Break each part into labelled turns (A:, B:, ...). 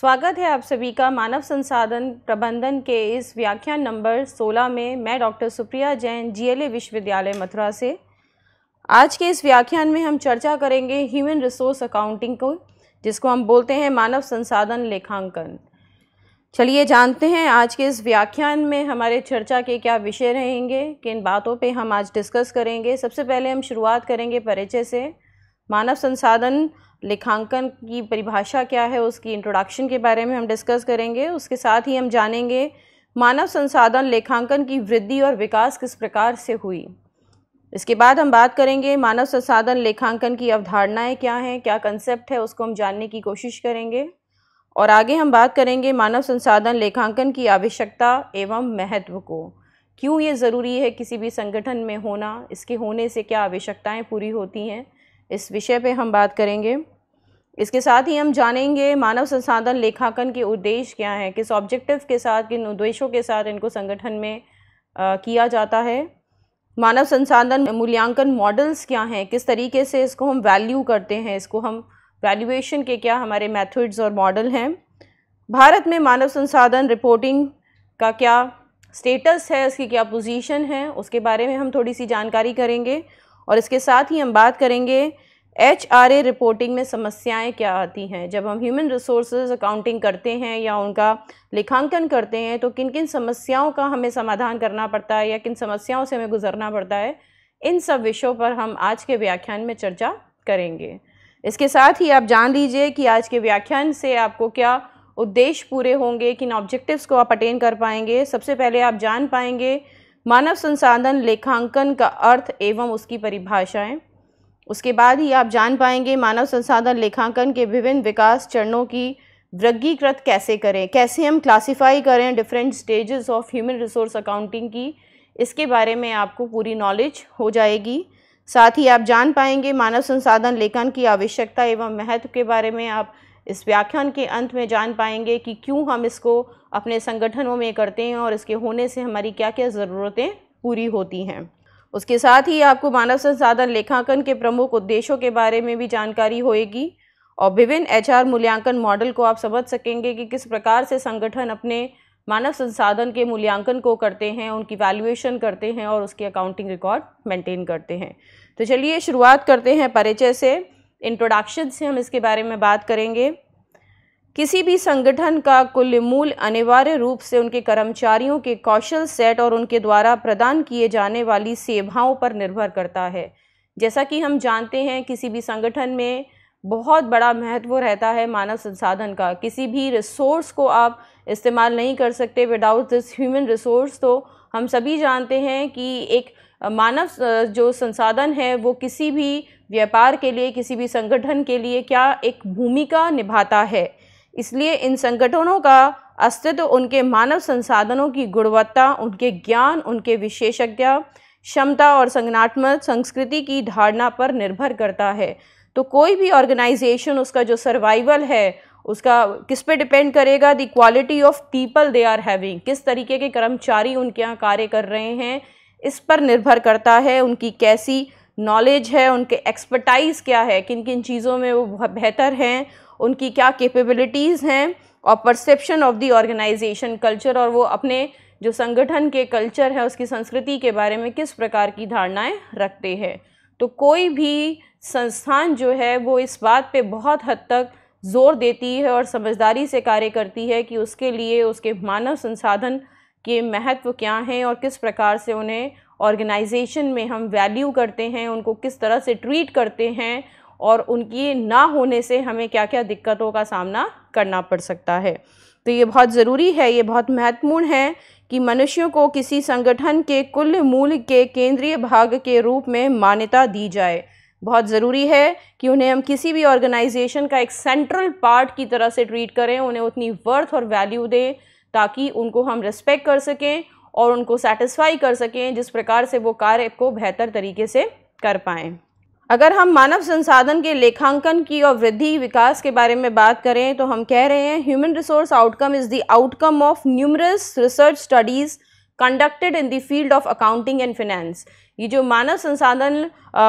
A: स्वागत है आप सभी का मानव संसाधन प्रबंधन के इस व्याख्यान नंबर 16 में मैं डॉक्टर सुप्रिया जैन जीएलए विश्वविद्यालय मथुरा से आज के इस व्याख्यान में हम चर्चा करेंगे ह्यूमन रिसोर्स अकाउंटिंग को जिसको हम बोलते हैं मानव संसाधन लेखांकन चलिए जानते हैं आज के इस व्याख्यान में हमारे चर्चा के क्या विषय रहेंगे किन बातों पे हम आज डिस्कस करेंगे सबसे पहले हम शुरुआत करेंगे परिचय से मानव संसाधन लेखांकन की परिभाषा क्या है उसकी इंट्रोडक्शन के बारे में हम डिस्कस करेंगे उसके साथ ही हम जानेंगे मानव संसाधन लेखांकन की वृद्धि और विकास किस प्रकार से हुई इसके बाद हम बात करेंगे मानव संसाधन लेखांकन की अवधारणाएं क्या हैं क्या कंसेप्ट है उसको हम जानने की कोशिश करेंगे और आगे हम बात करेंगे मानव संसाधन लेखांकन की आवश्यकता एवं महत्व को क्यों ये ज़रूरी है किसी भी संगठन में होना इसके होने से क्या आवश्यकताएं पूरी होती हैं इस विषय पे हम बात करेंगे इसके साथ ही हम जानेंगे मानव संसाधन लेखांकन के उद्देश्य क्या हैं किस ऑब्जेक्टिव के साथ किन उद्देश्यों के साथ इनको संगठन में आ, किया जाता है मानव संसाधन मूल्यांकन मॉडल्स क्या हैं किस तरीके से इसको हम वैल्यू करते हैं इसको हम वैल्यूएशन के क्या हमारे मेथड्स और मॉडल हैं भारत में मानव संसाधन रिपोर्टिंग का क्या स्टेटस है इसकी क्या पोजीशन है उसके बारे में हम थोड़ी सी जानकारी करेंगे और इसके साथ ही हम बात करेंगे एच आर ए रिपोर्टिंग में समस्याएं क्या आती हैं जब हम ह्यूमन रिसोर्स अकाउंटिंग करते हैं या उनका लेखांकन करते हैं तो किन किन समस्याओं का हमें समाधान करना पड़ता है या किन समस्याओं से हमें गुजरना पड़ता है इन सब विषयों पर हम आज के व्याख्यान में चर्चा करेंगे इसके साथ ही आप जान लीजिए कि आज के व्याख्यान से आपको क्या उद्देश्य पूरे होंगे किन ऑब्जेक्टिव्स को आप अटेन कर पाएंगे सबसे पहले आप जान पाएंगे मानव संसाधन लेखांकन का अर्थ एवं उसकी परिभाषाएं उसके बाद ही आप जान पाएंगे मानव संसाधन लेखांकन के विभिन्न विकास चरणों की वृग्गीकृत कैसे करें कैसे हम क्लासिफाई करें different stages of human resource accounting की इसके बारे में आपको पूरी नॉलेज हो जाएगी साथ ही आप जान पाएंगे मानव संसाधन लेखन की आवश्यकता एवं महत्व के बारे में आप इस व्याख्यान के अंत में जान पाएंगे कि क्यों हम इसको अपने संगठनों में करते हैं और इसके होने से हमारी क्या क्या ज़रूरतें पूरी होती हैं उसके साथ ही आपको मानव संसाधन लेखांकन के प्रमुख उद्देश्यों के बारे में भी जानकारी होएगी और विभिन्न एचआर मूल्यांकन मॉडल को आप समझ सकेंगे कि किस प्रकार से संगठन अपने मानव संसाधन के मूल्यांकन को करते हैं उनकी वैल्यूएशन करते हैं और उसकी अकाउंटिंग रिकॉर्ड मेंटेन करते हैं तो चलिए शुरुआत करते हैं परिचय से इंट्रोडक्शन से हम इसके बारे में बात करेंगे किसी भी संगठन का कुल मूल अनिवार्य रूप से उनके कर्मचारियों के कौशल सेट और उनके द्वारा प्रदान किए जाने वाली सेवाओं पर निर्भर करता है जैसा कि हम जानते हैं किसी भी संगठन में बहुत बड़ा महत्व रहता है मानव संसाधन का किसी भी रिसोर्स को आप इस्तेमाल नहीं कर सकते विदाउट दिस ह्यूमन रिसोर्स तो हम सभी जानते हैं कि एक मानव जो संसाधन है वो किसी भी व्यापार के लिए किसी भी संगठन के लिए क्या एक भूमिका निभाता है इसलिए इन संगठनों का अस्तित्व उनके मानव संसाधनों की गुणवत्ता उनके ज्ञान उनके विशेषज्ञ क्षमता और संगठनात्मक संस्कृति की धारणा पर निर्भर करता है तो कोई भी ऑर्गेनाइजेशन उसका जो सर्वाइवल है उसका किस पे डिपेंड करेगा the quality of people they are having किस तरीके के कर्मचारी उनके यहाँ कार्य कर रहे हैं इस पर निर्भर करता है उनकी कैसी नॉलेज है उनके एक्सपर्टाइज़ क्या है किन किन चीज़ों में वो बेहतर हैं उनकी क्या कैपेबिलिटीज़ हैं और perception of the organization culture और वो अपने जो संगठन के कल्चर है उसकी संस्कृति के बारे में किस प्रकार की धारणाएं रखते हैं तो कोई भी संस्थान जो है वो इस बात पे बहुत हद तक जोर देती है और समझदारी से कार्य करती है कि उसके लिए उसके मानव संसाधन के महत्व क्या हैं और किस प्रकार से उन्हें ऑर्गेनाइजेशन में हम वैल्यू करते हैं उनको किस तरह से ट्रीट करते हैं और उनकी ना होने से हमें क्या क्या दिक्कतों का सामना करना पड़ सकता है तो ये बहुत ज़रूरी है ये बहुत महत्वपूर्ण है कि मनुष्यों को किसी संगठन के कुल मूल के केंद्रीय भाग के रूप में मान्यता दी जाए बहुत ज़रूरी है कि उन्हें हम किसी भी ऑर्गेनाइजेशन का एक सेंट्रल पार्ट की तरह से ट्रीट करें उन्हें उतनी वर्थ और वैल्यू दें ताकि उनको हम रिस्पेक्ट कर सकें और उनको सेटिस्फाई कर सकें जिस प्रकार से वो कार्य को बेहतर तरीके से कर पाएँ अगर हम मानव संसाधन के लेखांकन की और वृद्धि विकास के बारे में बात करें तो हम कह रहे हैं human resource outcome is the outcome of numerous research studies conducted in the field of accounting and finance ये जो मानव संसाधन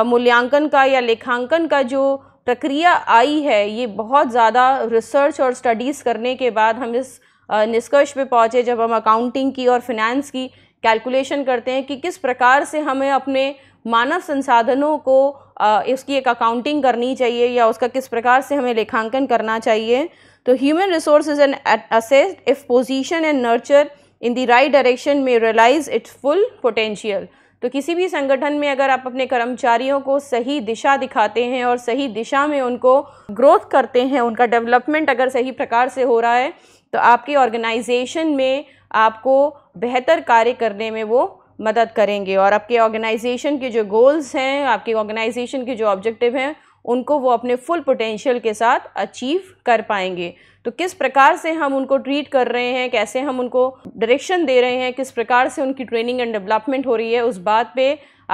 A: मूल्यांकन का या लेखांकन का जो प्रक्रिया आई है ये बहुत ज़्यादा रिसर्च और स्टडीज़ करने के बाद हम इस निष्कर्ष पे पहुँचे जब हम अकाउंटिंग की और फिनेंस की कैलकुलेशन करते हैं कि किस प्रकार से हमें अपने मानव संसाधनों को इसकी एक अकाउंटिंग करनी चाहिए या उसका किस प्रकार से हमें लेखांकन करना चाहिए तो human resource is an assessed if position and nurture in the right direction में रियलाइज इट्स फुल पोटेंशियल तो किसी भी संगठन में अगर आप अपने कर्मचारियों को सही दिशा दिखाते हैं और सही दिशा में उनको ग्रोथ करते हैं उनका डेवलपमेंट अगर सही प्रकार से हो रहा है तो आपके ऑर्गेनाइजेशन में आपको बेहतर कार्य करने में वो मदद करेंगे और आपके ऑर्गेनाइजेशन के जो गोल्स हैं आपके ऑर्गेनाइजेशन के जो ऑब्जेक्टिव हैं उनको वो अपने फुल पोटेंशियल के साथ अचीव कर पाएंगे तो किस प्रकार से हम उनको ट्रीट कर रहे हैं कैसे हम उनको डायरेक्शन दे रहे हैं किस प्रकार से उनकी ट्रेनिंग एंड डेवलपमेंट हो रही है उस बात पे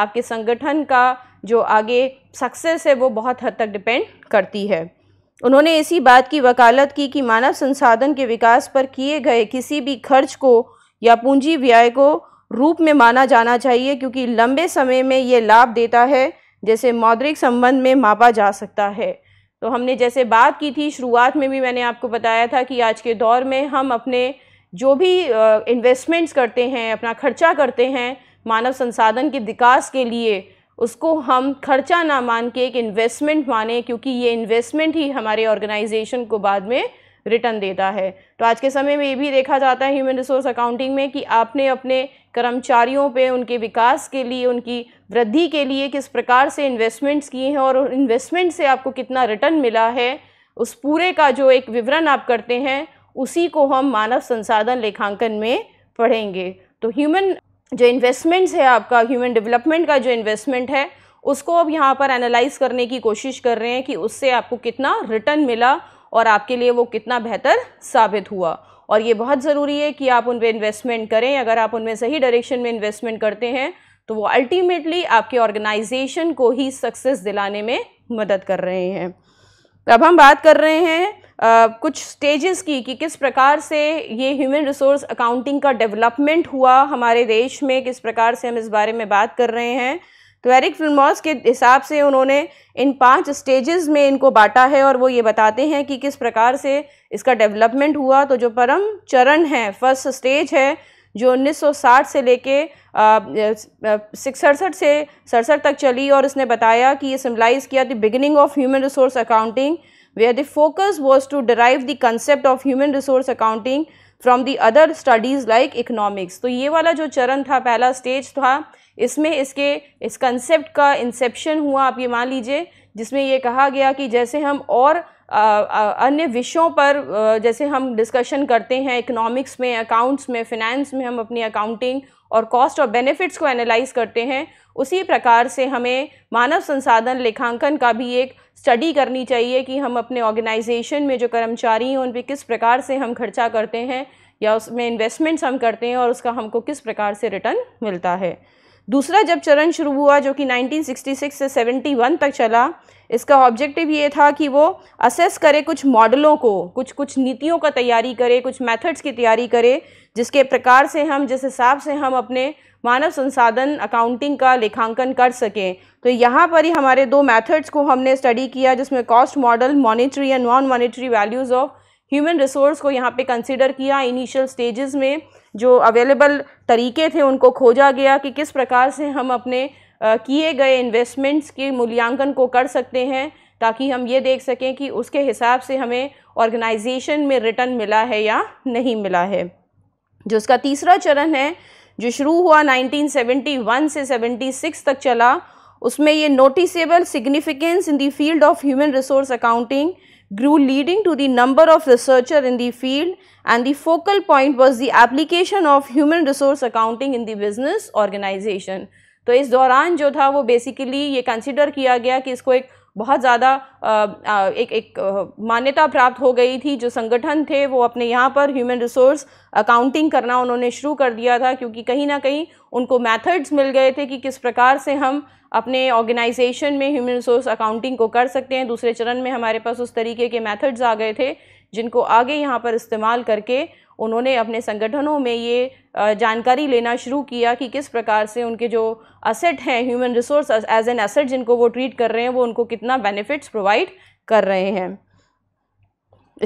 A: आपके संगठन का जो आगे सक्सेस है वो बहुत हद तक डिपेंड करती है उन्होंने इसी बात की वकालत की कि मानव संसाधन के विकास पर किए गए किसी भी खर्च को या पूंजी व्यय को रूप में माना जाना चाहिए क्योंकि लंबे समय में ये लाभ देता है जैसे मौद्रिक संबंध में मापा जा सकता है तो हमने जैसे बात की थी शुरुआत में भी मैंने आपको बताया था कि आज के दौर में हम अपने जो भी इन्वेस्टमेंट्स करते हैं अपना खर्चा करते हैं मानव संसाधन के विकास के लिए उसको हम खर्चा ना मान के एक इन्वेस्टमेंट माने क्योंकि ये इन्वेस्टमेंट ही हमारे ऑर्गेनाइजेशन को बाद में रिटर्न देता है तो आज के समय में ये भी देखा जाता है ह्यूमन रिसोर्स अकाउंटिंग में कि आपने अपने कर्मचारियों पे उनके विकास के लिए उनकी वृद्धि के लिए किस प्रकार से इन्वेस्टमेंट्स किए हैं और इन्वेस्टमेंट से आपको कितना रिटर्न मिला है उस पूरे का जो एक विवरण आप करते हैं उसी को हम मानव संसाधन लेखांकन में पढ़ेंगे तो ह्यूमन जो इन्वेस्टमेंट्स है आपका ह्यूमन डेवलपमेंट का जो इन्वेस्टमेंट है उसको अब यहाँ पर एनालाइज करने की कोशिश कर रहे हैं कि उससे आपको कितना रिटर्न मिला और आपके लिए वो कितना बेहतर साबित हुआ और ये बहुत ज़रूरी है कि आप उन पर इन्वेस्टमेंट करें अगर आप उनमें सही डायरेक्शन में इन्वेस्टमेंट करते हैं तो वो अल्टीमेटली आपके ऑर्गेनाइजेशन को ही सक्सेस दिलाने में मदद कर रहे हैं अब हम बात कर रहे हैं आ, कुछ स्टेजेस की कि किस प्रकार से ये ह्यूमन रिसोर्स अकाउंटिंग का डेवलपमेंट हुआ हमारे देश में किस प्रकार से हम इस बारे में बात कर रहे हैं तो एरिक फिल्मॉस के हिसाब से उन्होंने इन पांच स्टेजेस में इनको बांटा है और वो ये बताते हैं कि किस प्रकार से इसका डेवलपमेंट हुआ तो जो परम चरण है फर्स्ट स्टेज है जो 1960 से लेके सड़सठ से सड़सठ तक चली और इसने बताया कि ये सिम्बलाइज़ किया the beginning of human resource accounting where the focus was to derive the concept of human resource accounting from the other studies like economics तो ये वाला जो चरण था पहला स्टेज था इसमें इसके इस कंसेप्ट का इंसेप्शन हुआ आप ये मान लीजिए जिसमें ये कहा गया कि जैसे हम और अन्य विषयों पर जैसे हम डिस्कशन करते हैं इकोनॉमिक्स में अकाउंट्स में फिनेंस में हम अपनी अकाउंटिंग और कॉस्ट और बेनिफिट्स को एनालाइज करते हैं उसी प्रकार से हमें मानव संसाधन लेखांकन का भी एक स्टडी करनी चाहिए कि हम अपने ऑर्गेनाइजेशन में जो कर्मचारी हैं उन पर किस प्रकार से हम खर्चा करते हैं या उसमें इन्वेस्टमेंट्स हम करते हैं और उसका हमको किस प्रकार से रिटर्न मिलता है दूसरा जब चरण शुरू हुआ जो कि 1966 से 71 तक चला इसका ऑब्जेक्टिव ये था कि वो असेस करे कुछ मॉडलों को कुछ कुछ नीतियों का तैयारी करे कुछ मेथड्स की तैयारी करे जिसके प्रकार से हम जिस हिसाब से हम अपने मानव संसाधन अकाउंटिंग का लेखांकन कर सकें तो यहाँ पर ही हमारे दो मेथड्स को हमने स्टडी किया जिसमें cost model monetary and non monetary values of human resource को यहाँ पे कंसिडर किया इनिशियल स्टेजेस में जो अवेलेबल तरीके थे उनको खोजा गया कि किस प्रकार से हम अपने किए गए इन्वेस्टमेंट्स के मूल्यांकन को कर सकते हैं ताकि हम ये देख सकें कि उसके हिसाब से हमें ऑर्गेनाइजेशन में रिटर्न मिला है या नहीं मिला है जो उसका तीसरा चरण है जो शुरू हुआ 1971 से 76 तक चला उसमें ये noticeable significance in the field of human resource accounting grew leading to the number of researcher in the field and the focal point was the application of human resource accounting in the business organization. तो इस दौरान जो था वो basically ये consider किया गया कि इसको एक बहुत ज़्यादा एक एक मान्यता प्राप्त हो गई थी जो संगठन थे वो अपने यहाँ पर ह्यूमन रिसोर्स अकाउंटिंग करना उन्होंने शुरू कर दिया था क्योंकि कहीं ना कहीं उनको मेथड्स मिल गए थे कि किस प्रकार से हम अपने ऑर्गेनाइजेशन में ह्यूमन रिसोर्स अकाउंटिंग को कर सकते हैं दूसरे चरण में हमारे पास उस तरीके के मेथड्स आ गए थे जिनको आगे यहाँ पर इस्तेमाल करके उन्होंने अपने संगठनों में ये जानकारी लेना शुरू किया कि किस प्रकार से उनके जो असेट हैं human resource as an asset जिनको वो ट्रीट कर रहे हैं वो उनको कितना बेनिफिट्स प्रोवाइड कर रहे हैं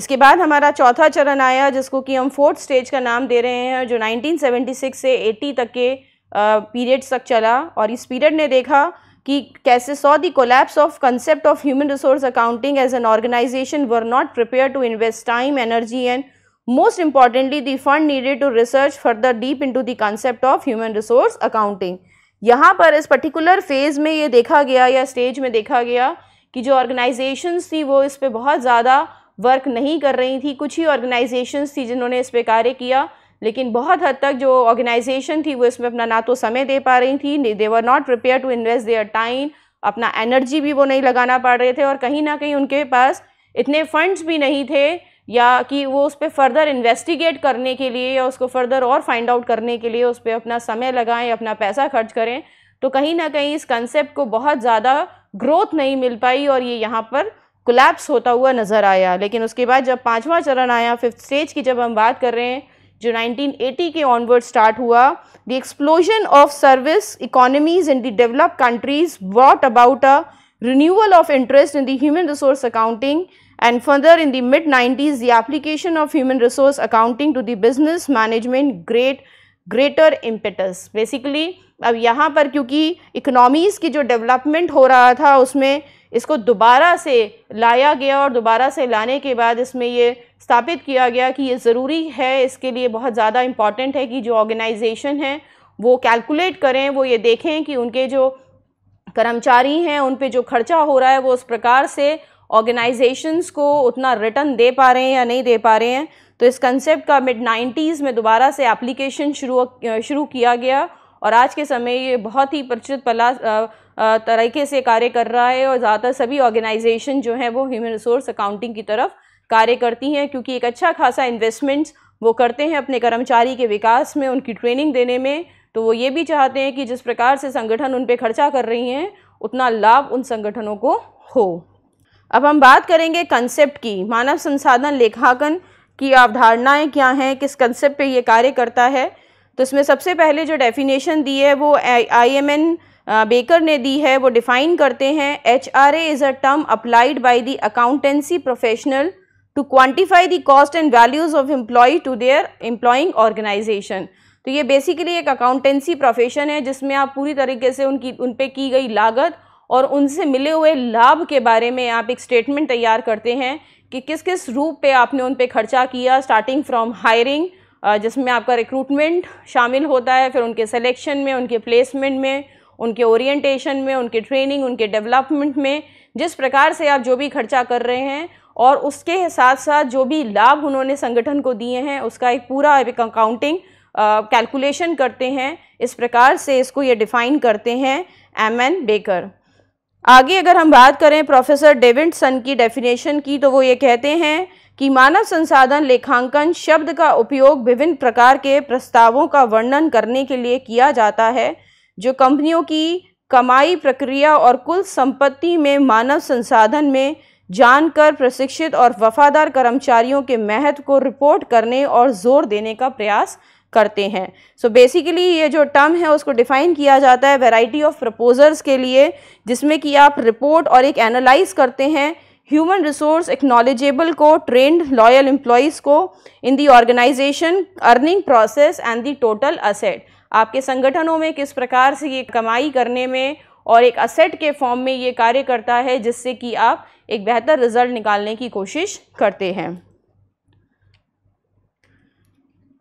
A: इसके बाद हमारा चौथा चरण आया जिसको कि हम फोर्थ स्टेज का नाम दे रहे हैं जो 1976 से 80 तक के पीरियड्स तक चला और इस पीरियड ने देखा कि कैसे saw the collapse of concept of human resource accounting as an organization were not prepare to invest time energy and most importantly the fund needed to research further deep into the concept of human resource accounting यहाँ पर इस particular phase में ये देखा गया या stage में देखा गया कि जो ऑर्गेनाइजेशंस थी वो इस पर बहुत ज़्यादा वर्क नहीं कर रही थी कुछ ही ऑर्गेनाइजेशंस थी जिन्होंने इस पर कार्य किया लेकिन बहुत हद तक जो ऑर्गेनाइजेशन थी वो इसमें अपना ना तो समय दे पा रही थी they were not prepare to invest their time अपना एनर्जी भी वो नहीं लगाना पा रहे थे और कहीं ना कहीं उनके पास इतने फंड्स भी नहीं थे या कि वो उस पर फर्दर इन्वेस्टिगेट करने के लिए या उसको फर्दर और फाइंड आउट करने के लिए उस पर अपना समय लगाएं अपना पैसा खर्च करें तो कहीं ना कहीं इस कंसेप्ट को बहुत ज़्यादा ग्रोथ नहीं मिल पाई और ये यहाँ पर कोलैप्स होता हुआ नज़र आया लेकिन उसके बाद जब पाँचवा चरण आया फिफ्थ स्टेज की जब हम बात कर रहे हैं जो 1980 के ऑनवर्ड स्टार्ट हुआ the explosion of service economies in the develop countries what about a renewal of interest in human resource accounting and further in the mid nineties the application of human resource accounting to the business management great greater impetus basically अब यहाँ पर क्योंकि economies की जो development हो रहा था उसमें इसको दोबारा से लाया गया और दोबारा से लाने के बाद इसमें ये स्थापित किया गया कि ये ज़रूरी है इसके लिए बहुत ज़्यादा इम्पॉर्टेंट है कि जो ऑर्गेनाइजेशन है वो कैलकुलेट करें वो ये देखें कि उनके जो कर्मचारी हैं उन पर जो खर्चा हो रहा है वो उस प्रकार से ऑर्गेनाइजेशंस को उतना रिटर्न दे पा रहे हैं या नहीं दे पा रहे हैं तो इस कंसेप्ट का मिड नाइन्टीज़ में दोबारा से एप्लीकेशन शुरू शुरू किया गया और आज के समय ये बहुत ही प्रचलित पला तरीके से कार्य कर रहा है और ज़्यादातर सभी ऑर्गेनाइजेशन जो हैं वो ह्यूमन रिसोर्स अकाउंटिंग की तरफ कार्य करती हैं क्योंकि एक अच्छा खासा इन्वेस्टमेंट्स वो करते हैं अपने कर्मचारी के विकास में उनकी ट्रेनिंग देने में तो वो ये भी चाहते हैं कि जिस प्रकार से संगठन उन पर खर्चा कर रही हैं उतना लाभ उन संगठनों को हो अब हम बात करेंगे कंसेप्ट की मानव संसाधन लेखांकन की अवधारणाएँ क्या हैं किस कंसेप्ट पे ये कार्य करता है तो इसमें सबसे पहले जो डेफिनेशन दी है वो आई एम एन बेकर ने दी है वो डिफाइन करते हैं H R A is a term applied by the accountancy professional to quantify the cost and values of employee to their employing organization तो ये बेसिकली एक अकाउंटेंसी प्रोफेशन है जिसमें आप पूरी तरीके से उनकी उन पर की गई लागत और उनसे मिले हुए लाभ के बारे में आप एक स्टेटमेंट तैयार करते हैं कि किस किस रूप पे आपने उन पर खर्चा किया स्टार्टिंग फ्रॉम हायरिंग जिसमें आपका रिक्रूटमेंट शामिल होता है फिर उनके सिलेक्शन में उनके प्लेसमेंट में उनके ओरिएंटेशन में उनके ट्रेनिंग उनके डेवलपमेंट में जिस प्रकार से आप जो भी खर्चा कर रहे हैं और उसके साथ साथ जो भी लाभ उन्होंने संगठन को दिए हैं उसका एक पूरा एक अकाउंटिंग कैलकुलेशन करते हैं इस प्रकार से इसको ये डिफ़ाइन करते हैं एम एन बेकर आगे अगर हम बात करें प्रोफेसर डेविड सन की डेफिनेशन की तो वो ये कहते हैं कि मानव संसाधन लेखांकन शब्द का उपयोग विभिन्न प्रकार के प्रस्तावों का वर्णन करने के लिए किया जाता है जो कंपनियों की कमाई प्रक्रिया और कुल संपत्ति में मानव संसाधन में जानकर प्रशिक्षित और वफादार कर्मचारियों के महत्व को रिपोर्ट करने और जोर देने का प्रयास करते हैं सो so बेसिकली ये जो टर्म है उसको डिफाइन किया जाता है वैरायटी ऑफ प्रपोजर्स के लिए जिसमें कि आप रिपोर्ट और एक एनालाइज करते हैं ह्यूमन रिसोर्स एक्नोलिजेबल को ट्रेंड लॉयल एम्प्लॉयज़ को in the organization earning process and the total asset आपके संगठनों में किस प्रकार से ये कमाई करने में और एक असेट के फॉर्म में ये कार्य करता है जिससे कि आप एक बेहतर रिज़ल्ट निकालने की कोशिश करते हैं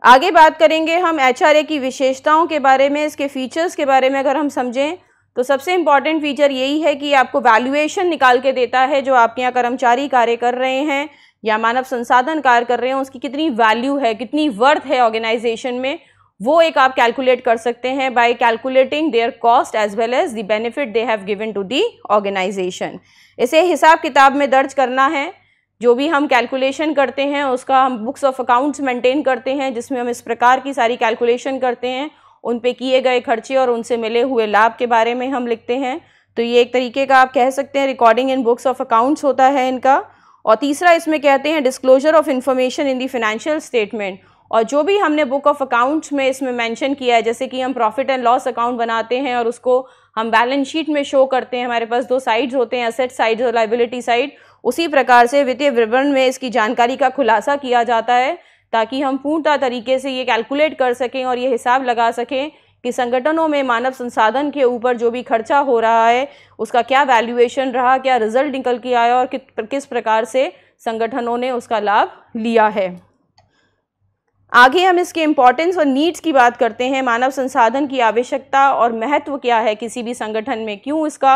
A: आगे बात करेंगे हम एच की विशेषताओं के बारे में इसके फीचर्स के बारे में अगर हम समझें तो सबसे इम्पॉर्टेंट फीचर यही है कि आपको वैल्यूएशन निकाल के देता है जो आपके यहाँ कर्मचारी कार्य कर रहे हैं या मानव संसाधन कार्य कर रहे हैं उसकी कितनी वैल्यू है कितनी वर्थ है ऑर्गेनाइजेशन में वो एक आप कैलकुलेट कर सकते हैं by calculating their cost as well as the benefit they have given to the organization इसे हिसाब किताब में दर्ज करना है जो भी हम कैलकुलेशन करते हैं उसका हम बुक्स ऑफ अकाउंट्स मेंटेन करते हैं जिसमें हम इस प्रकार की सारी कैलकुलेशन करते हैं उन पे किए गए खर्चे और उनसे मिले हुए लाभ के बारे में हम लिखते हैं तो ये एक तरीके का आप कह सकते हैं recording in books of accounts होता है इनका और तीसरा इसमें कहते हैं disclosure of information in the financial statement और जो भी हमने बुक ऑफ अकाउंट में इसमें मेंशन किया है जैसे कि हम प्रॉफिट एंड लॉस अकाउंट बनाते हैं और उसको हम बैलेंस शीट में शो करते हैं हमारे पास दो साइड्स होते हैं असेट साइड और लाइबिलिटी साइड उसी प्रकार से वित्तीय विवरण में इसकी जानकारी का खुलासा किया जाता है ताकि हम पूर्णतः तरीके से ये कैलकुलेट कर सकें और ये हिसाब लगा सकें कि संगठनों में मानव संसाधन के ऊपर जो भी खर्चा हो रहा है उसका क्या वैल्यूएशन रहा क्या रिजल्ट निकल के आया और कि, किस प्रकार से संगठनों ने उसका लाभ लिया है आगे हम इसके इम्पॉर्टेंस और नीड्स की बात करते हैं मानव संसाधन की आवश्यकता और महत्व क्या है किसी भी संगठन में क्यों इसका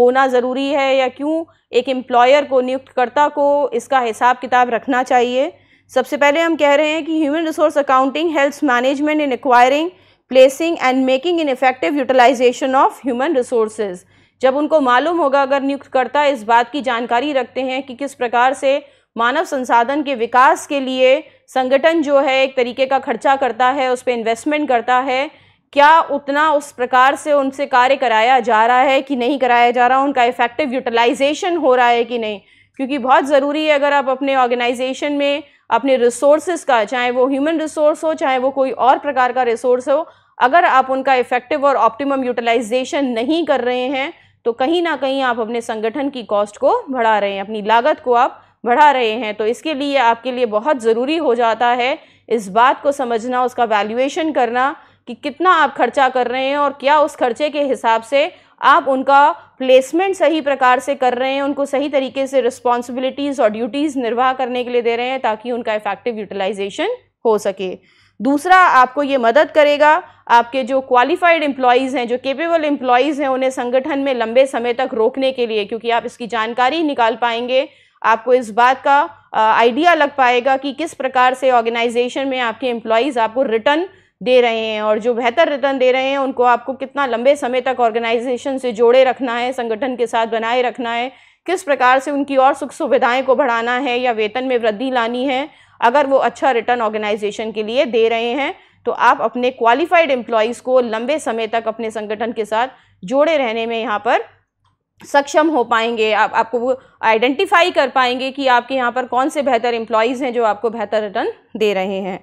A: होना ज़रूरी है या क्यों एक एम्प्लॉयर को नियुक्तकर्ता को इसका हिसाब किताब रखना चाहिए सबसे पहले हम कह रहे हैं कि human resource accounting helps management in acquiring placing and making in effective utilization of human resources जब उनको मालूम होगा अगर नियुक्तकर्ता इस बात की जानकारी रखते हैं कि किस प्रकार से मानव संसाधन के विकास के लिए संगठन जो है एक तरीके का खर्चा करता है उस पर इन्वेस्टमेंट करता है क्या उतना उस प्रकार से उनसे कार्य कराया जा रहा है कि नहीं कराया जा रहा उनका इफ़ेक्टिव यूटिलाइजेशन हो रहा है कि नहीं क्योंकि बहुत ज़रूरी है अगर आप अपने ऑर्गेनाइजेशन में अपने रिसोर्सेज का चाहे वो ह्यूमन रिसोर्स हो चाहे वो कोई और प्रकार का रिसोर्स हो अगर आप उनका इफ़ेक्टिव और ऑप्टिमम यूटिलाइजेशन नहीं कर रहे हैं तो कहीं ना कहीं आप अपने संगठन की कॉस्ट को बढ़ा रहे हैं अपनी लागत को आप बढ़ा रहे हैं तो इसके लिए आपके लिए बहुत ज़रूरी हो जाता है इस बात को समझना उसका वैल्यूएशन करना कि कितना आप खर्चा कर रहे हैं और क्या उस खर्चे के हिसाब से आप उनका प्लेसमेंट सही प्रकार से कर रहे हैं उनको सही तरीके से रिस्पॉन्सिबिलिटीज़ और ड्यूटीज़ निर्वाह करने के लिए दे रहे हैं ताकि उनका इफ़ेक्टिव यूटिलाइजेशन हो सके दूसरा आपको ये मदद करेगा आपके जो क्वालिफाइड एम्प्लॉयज़ हैं जो केपेबल एम्प्लॉयज़ हैं उन्हें संगठन में लंबे समय तक रोकने के लिए क्योंकि आप इसकी जानकारी निकाल पाएंगे आपको इस बात का आइडिया लग पाएगा कि किस प्रकार से ऑर्गेनाइजेशन में आपके एम्प्लॉयज़ आपको रिटर्न दे रहे हैं और जो बेहतर रिटर्न दे रहे हैं उनको आपको कितना लंबे समय तक ऑर्गेनाइजेशन से जोड़े रखना है संगठन के साथ बनाए रखना है किस प्रकार से उनकी और सुख सुविधाएं को बढ़ाना है या वेतन में वृद्धि लानी है अगर वो अच्छा रिटर्न ऑर्गेनाइजेशन के लिए दे रहे हैं तो आप अपने क्वालिफाइड एम्प्लॉयज़ को लंबे समय तक अपने संगठन के साथ जोड़े रहने में यहाँ पर सक्षम हो पाएंगे आप आपको वो आइडेंटिफाई कर पाएंगे कि आपके यहाँ पर कौन से बेहतर एम्प्लॉयज़ हैं जो आपको बेहतर रिटर्न दे रहे हैं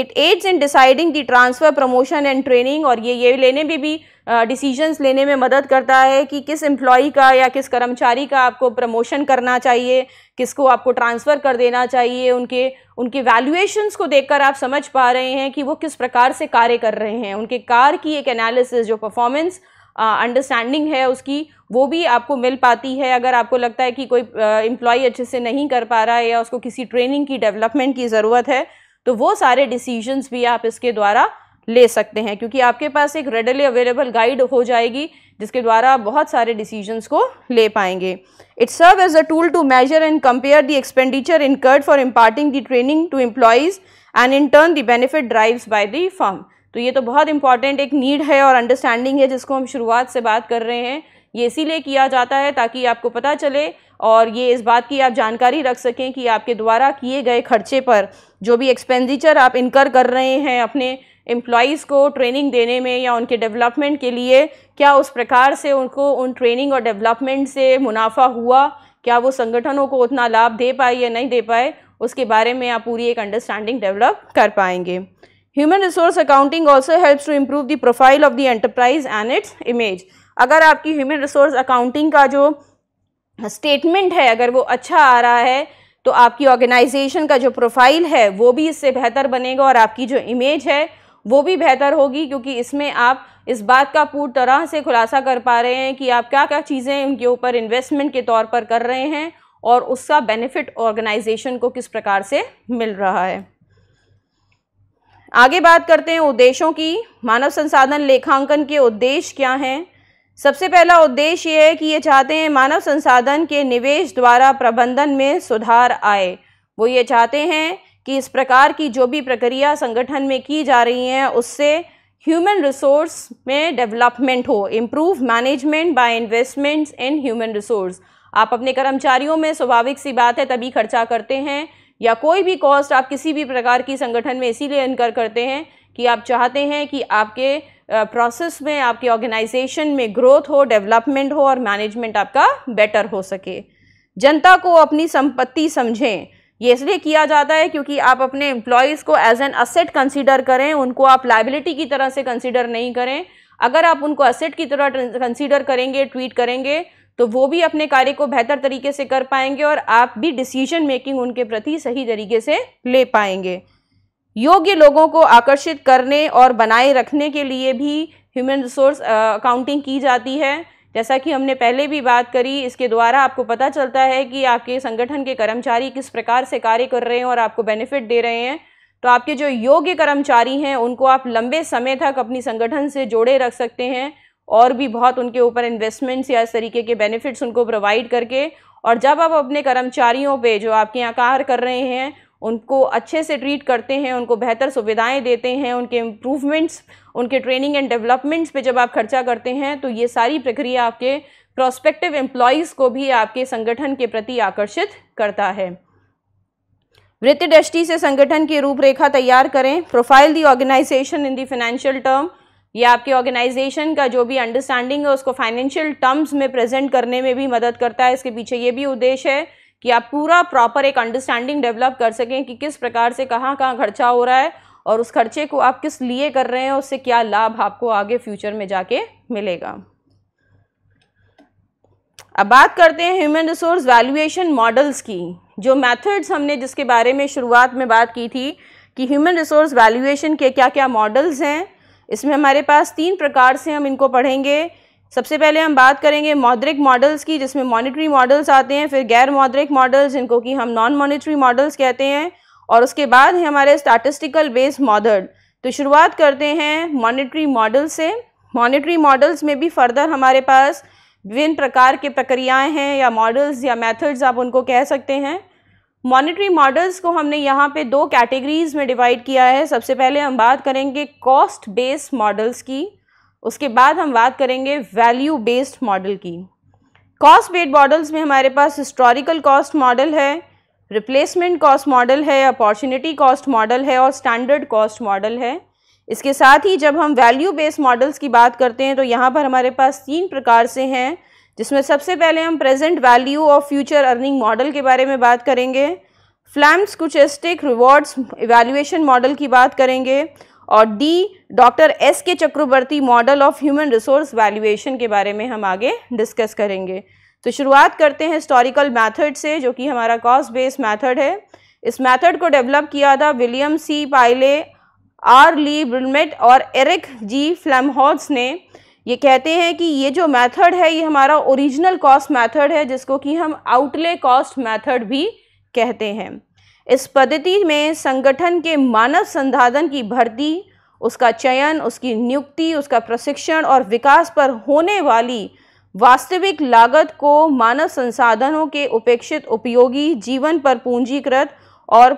A: it aids in deciding the transfer promotion and training और ये ये लेने में भी डिसीजंस लेने में मदद करता है कि किस एम्प्लॉय का या किस कर्मचारी का आपको प्रमोशन करना चाहिए किसको आपको ट्रांसफ़र कर देना चाहिए उनके उनके वैल्यूएशंस को देखकर आप समझ पा रहे हैं कि वो किस प्रकार से कार्य कर रहे हैं उनके कार की एक एनालिसिस जो परफॉर्मेंस अंडरस्टैंडिंग है उसकी वो भी आपको मिल पाती है अगर आपको लगता है कि कोई एम्प्लॉय अच्छे से नहीं कर पा रहा है या उसको किसी ट्रेनिंग की डेवलपमेंट की ज़रूरत है तो वो सारे डिसीजंस भी आप इसके द्वारा ले सकते हैं क्योंकि आपके पास एक रेडली अवेलेबल गाइड हो जाएगी जिसके द्वारा आप बहुत सारे डिसीजंस को ले पाएंगे it serve as a tool to measure and compare the expenditure incurred for imparting the training to employees and in turn the benefit drives by the firm तो ये तो बहुत इंपॉर्टेंट एक नीड है और अंडरस्टैंडिंग है जिसको हम शुरुआत से बात कर रहे हैं ये इसीलिए किया जाता है ताकि आपको पता चले और ये इस बात की आप जानकारी रख सकें कि आपके द्वारा किए गए खर्चे पर जो भी एक्सपेंडिचर आप इनकर कर रहे हैं अपने एम्प्लॉयज़ को ट्रेनिंग देने में या उनके डेवलपमेंट के लिए क्या उस प्रकार से उनको उन ट्रेनिंग और डेवलपमेंट से मुनाफा हुआ क्या वो संगठनों को उतना लाभ दे पाए या नहीं दे पाए उसके बारे में आप पूरी एक अंडरस्टैंडिंग डेवलप कर पाएंगे human resource accounting also helps to improve the profile of the enterprise and its image अगर आपकी ह्यूमन रिसोर्स अकाउंटिंग का जो स्टेटमेंट है अगर वो अच्छा आ रहा है तो आपकी ऑर्गेनाइजेशन का जो प्रोफाइल है वो भी इससे बेहतर बनेगा और आपकी जो इमेज है वो भी बेहतर होगी क्योंकि इसमें आप इस बात का पूरी तरह से खुलासा कर पा रहे हैं कि आप क्या क्या चीज़ें उनके ऊपर इन्वेस्टमेंट के तौर पर कर रहे हैं और उसका बेनिफिट ऑर्गेनाइजेशन को किस प्रकार से मिल रहा है आगे बात करते हैं उद्देश्यों की मानव संसाधन लेखांकन के उद्देश्य क्या हैं सबसे पहला उद्देश्य ये है कि ये चाहते हैं मानव संसाधन के निवेश द्वारा प्रबंधन में सुधार आए वो ये चाहते हैं कि इस प्रकार की जो भी प्रक्रिया संगठन में की जा रही हैं उससे ह्यूमन रिसोर्स में डेवलपमेंट हो improve management by investments in human resource आप अपने कर्मचारियों में स्वाभाविक सी बात है तभी खर्चा करते हैं या कोई भी कॉस्ट आप किसी भी प्रकार की संगठन में इसीलिए इनकर करते हैं कि आप चाहते हैं कि आपके प्रोसेस में आपके ऑर्गेनाइजेशन में ग्रोथ हो डेवलपमेंट हो और मैनेजमेंट आपका बेटर हो सके जनता को अपनी संपत्ति समझें ये इसलिए किया जाता है क्योंकि आप अपने एम्प्लॉयज़ को एज एन असेट कंसीडर करें उनको आप लाइबिलिटी की तरह से कंसीडर नहीं करें अगर आप उनको असेट की तरह कंसीडर करेंगे ट्वीट करेंगे तो वो भी अपने कार्य को बेहतर तरीके से कर पाएंगे और आप भी डिसीजन मेकिंग उनके प्रति सही तरीके से ले पाएंगे योग्य लोगों को आकर्षित करने और बनाए रखने के लिए भी ह्यूमन रिसोर्स अकाउंटिंग की जाती है जैसा कि हमने पहले भी बात करी इसके द्वारा आपको पता चलता है कि आपके संगठन के कर्मचारी किस प्रकार से कार्य कर रहे हैं और आपको बेनिफिट दे रहे हैं तो आपके जो योग्य कर्मचारी हैं उनको आप लंबे समय तक अपनी संगठन से जोड़े रख सकते हैं और भी बहुत उनके ऊपर इन्वेस्टमेंट्स या इस तरीके के बेनिफिट्स उनको प्रोवाइड करके और जब आप अपने कर्मचारियों पे जो आपके यहाँ कार्य कर रहे हैं उनको अच्छे से ट्रीट करते हैं उनको बेहतर सुविधाएं देते हैं उनके इम्प्रूवमेंट्स उनके ट्रेनिंग एंड डेवलपमेंट्स पे जब आप खर्चा करते हैं तो ये सारी प्रक्रिया आपके प्रोस्पेक्टिव एम्प्लॉयज़ को भी आपके संगठन के प्रति आकर्षित करता है वृत्ति दृष्टि से संगठन की रूपरेखा तैयार करें profile the organization in the financial term यह आपके ऑर्गेनाइजेशन का जो भी अंडरस्टैंडिंग है उसको फाइनेंशियल टर्म्स में प्रेजेंट करने में भी मदद करता है इसके पीछे ये भी उद्देश्य है कि आप पूरा प्रॉपर एक अंडरस्टैंडिंग डेवलप कर सकें कि किस प्रकार से कहाँ कहाँ खर्चा हो रहा है और उस खर्चे को आप किस लिए कर रहे हैं उससे क्या लाभ आपको आगे फ्यूचर में जाके मिलेगा अब बात करते हैं ह्यूमन रिसोर्स वैल्यूएशन मॉडल्स की जो मेथड्स हमने जिसके बारे में शुरुआत में बात की थी कि ह्यूमन रिसोर्स वैल्यूएशन के क्या क्या मॉडल्स हैं इसमें हमारे पास तीन प्रकार से हम इनको पढ़ेंगे सबसे पहले हम बात करेंगे मौद्रिक मॉडल्स की जिसमें मॉनिटरी मॉडल्स आते हैं फिर गैर मौद्रिक मॉडल्स जिनको कि हम नॉन मॉनिटरी मॉडल्स कहते हैं और उसके बाद है हमारे स्टैटिस्टिकल बेस्ड मॉडल तो शुरुआत करते हैं मॉनिटरी मॉडल से मॉनिटरी मॉडल्स में भी फर्दर हमारे पास विभिन्न प्रकार के प्रक्रियाएं हैं या मॉडल्स या मेथड्स आप उनको कह सकते हैं मॉनिटरी मॉडल्स को हमने यहाँ पे दो कैटेगरीज में डिवाइड किया है सबसे पहले हम बात करेंगे कॉस्ट बेस्ड मॉडल्स की उसके बाद हम बात करेंगे वैल्यू बेस्ड मॉडल की कॉस्ट बेस्ड मॉडल्स में हमारे पास हिस्टोरिकल कॉस्ट मॉडल है रिप्लेसमेंट कॉस्ट मॉडल है अपॉर्चुनिटी कॉस्ट मॉडल है और स्टैंडर्ड कॉस्ट मॉडल है इसके साथ ही जब हम वैल्यू बेस्ड मॉडल्स की बात करते हैं तो यहाँ पर हमारे पास तीन प्रकार से हैं जिसमें सबसे पहले हम present value of future earning model के बारे में बात करेंगे Flamholtz stochastic rewards evaluation model की बात करेंगे और the doctor S K Chakraborty model of human resource valuation के बारे में हम आगे डिस्कस करेंगे तो शुरुआत करते हैं हिस्टोरिकल मैथड से जो कि हमारा कॉस्ट बेस्ड मैथड है इस मैथड को डेवलप किया था विलियम सी पाइले आर ली ब्रिलमेट और एरिक जी फ्लैमहॉल्स ने ये कहते हैं कि ये जो मेथड है ये हमारा ओरिजिनल कॉस्ट मेथड है जिसको कि हम आउटले कॉस्ट मेथड भी कहते हैं इस पद्धति में संगठन के मानव संसाधन की भर्ती उसका चयन उसकी नियुक्ति उसका प्रशिक्षण और विकास पर होने वाली वास्तविक लागत को मानव संसाधनों के उपेक्षित उपयोगी जीवन पर पूंजीकृत और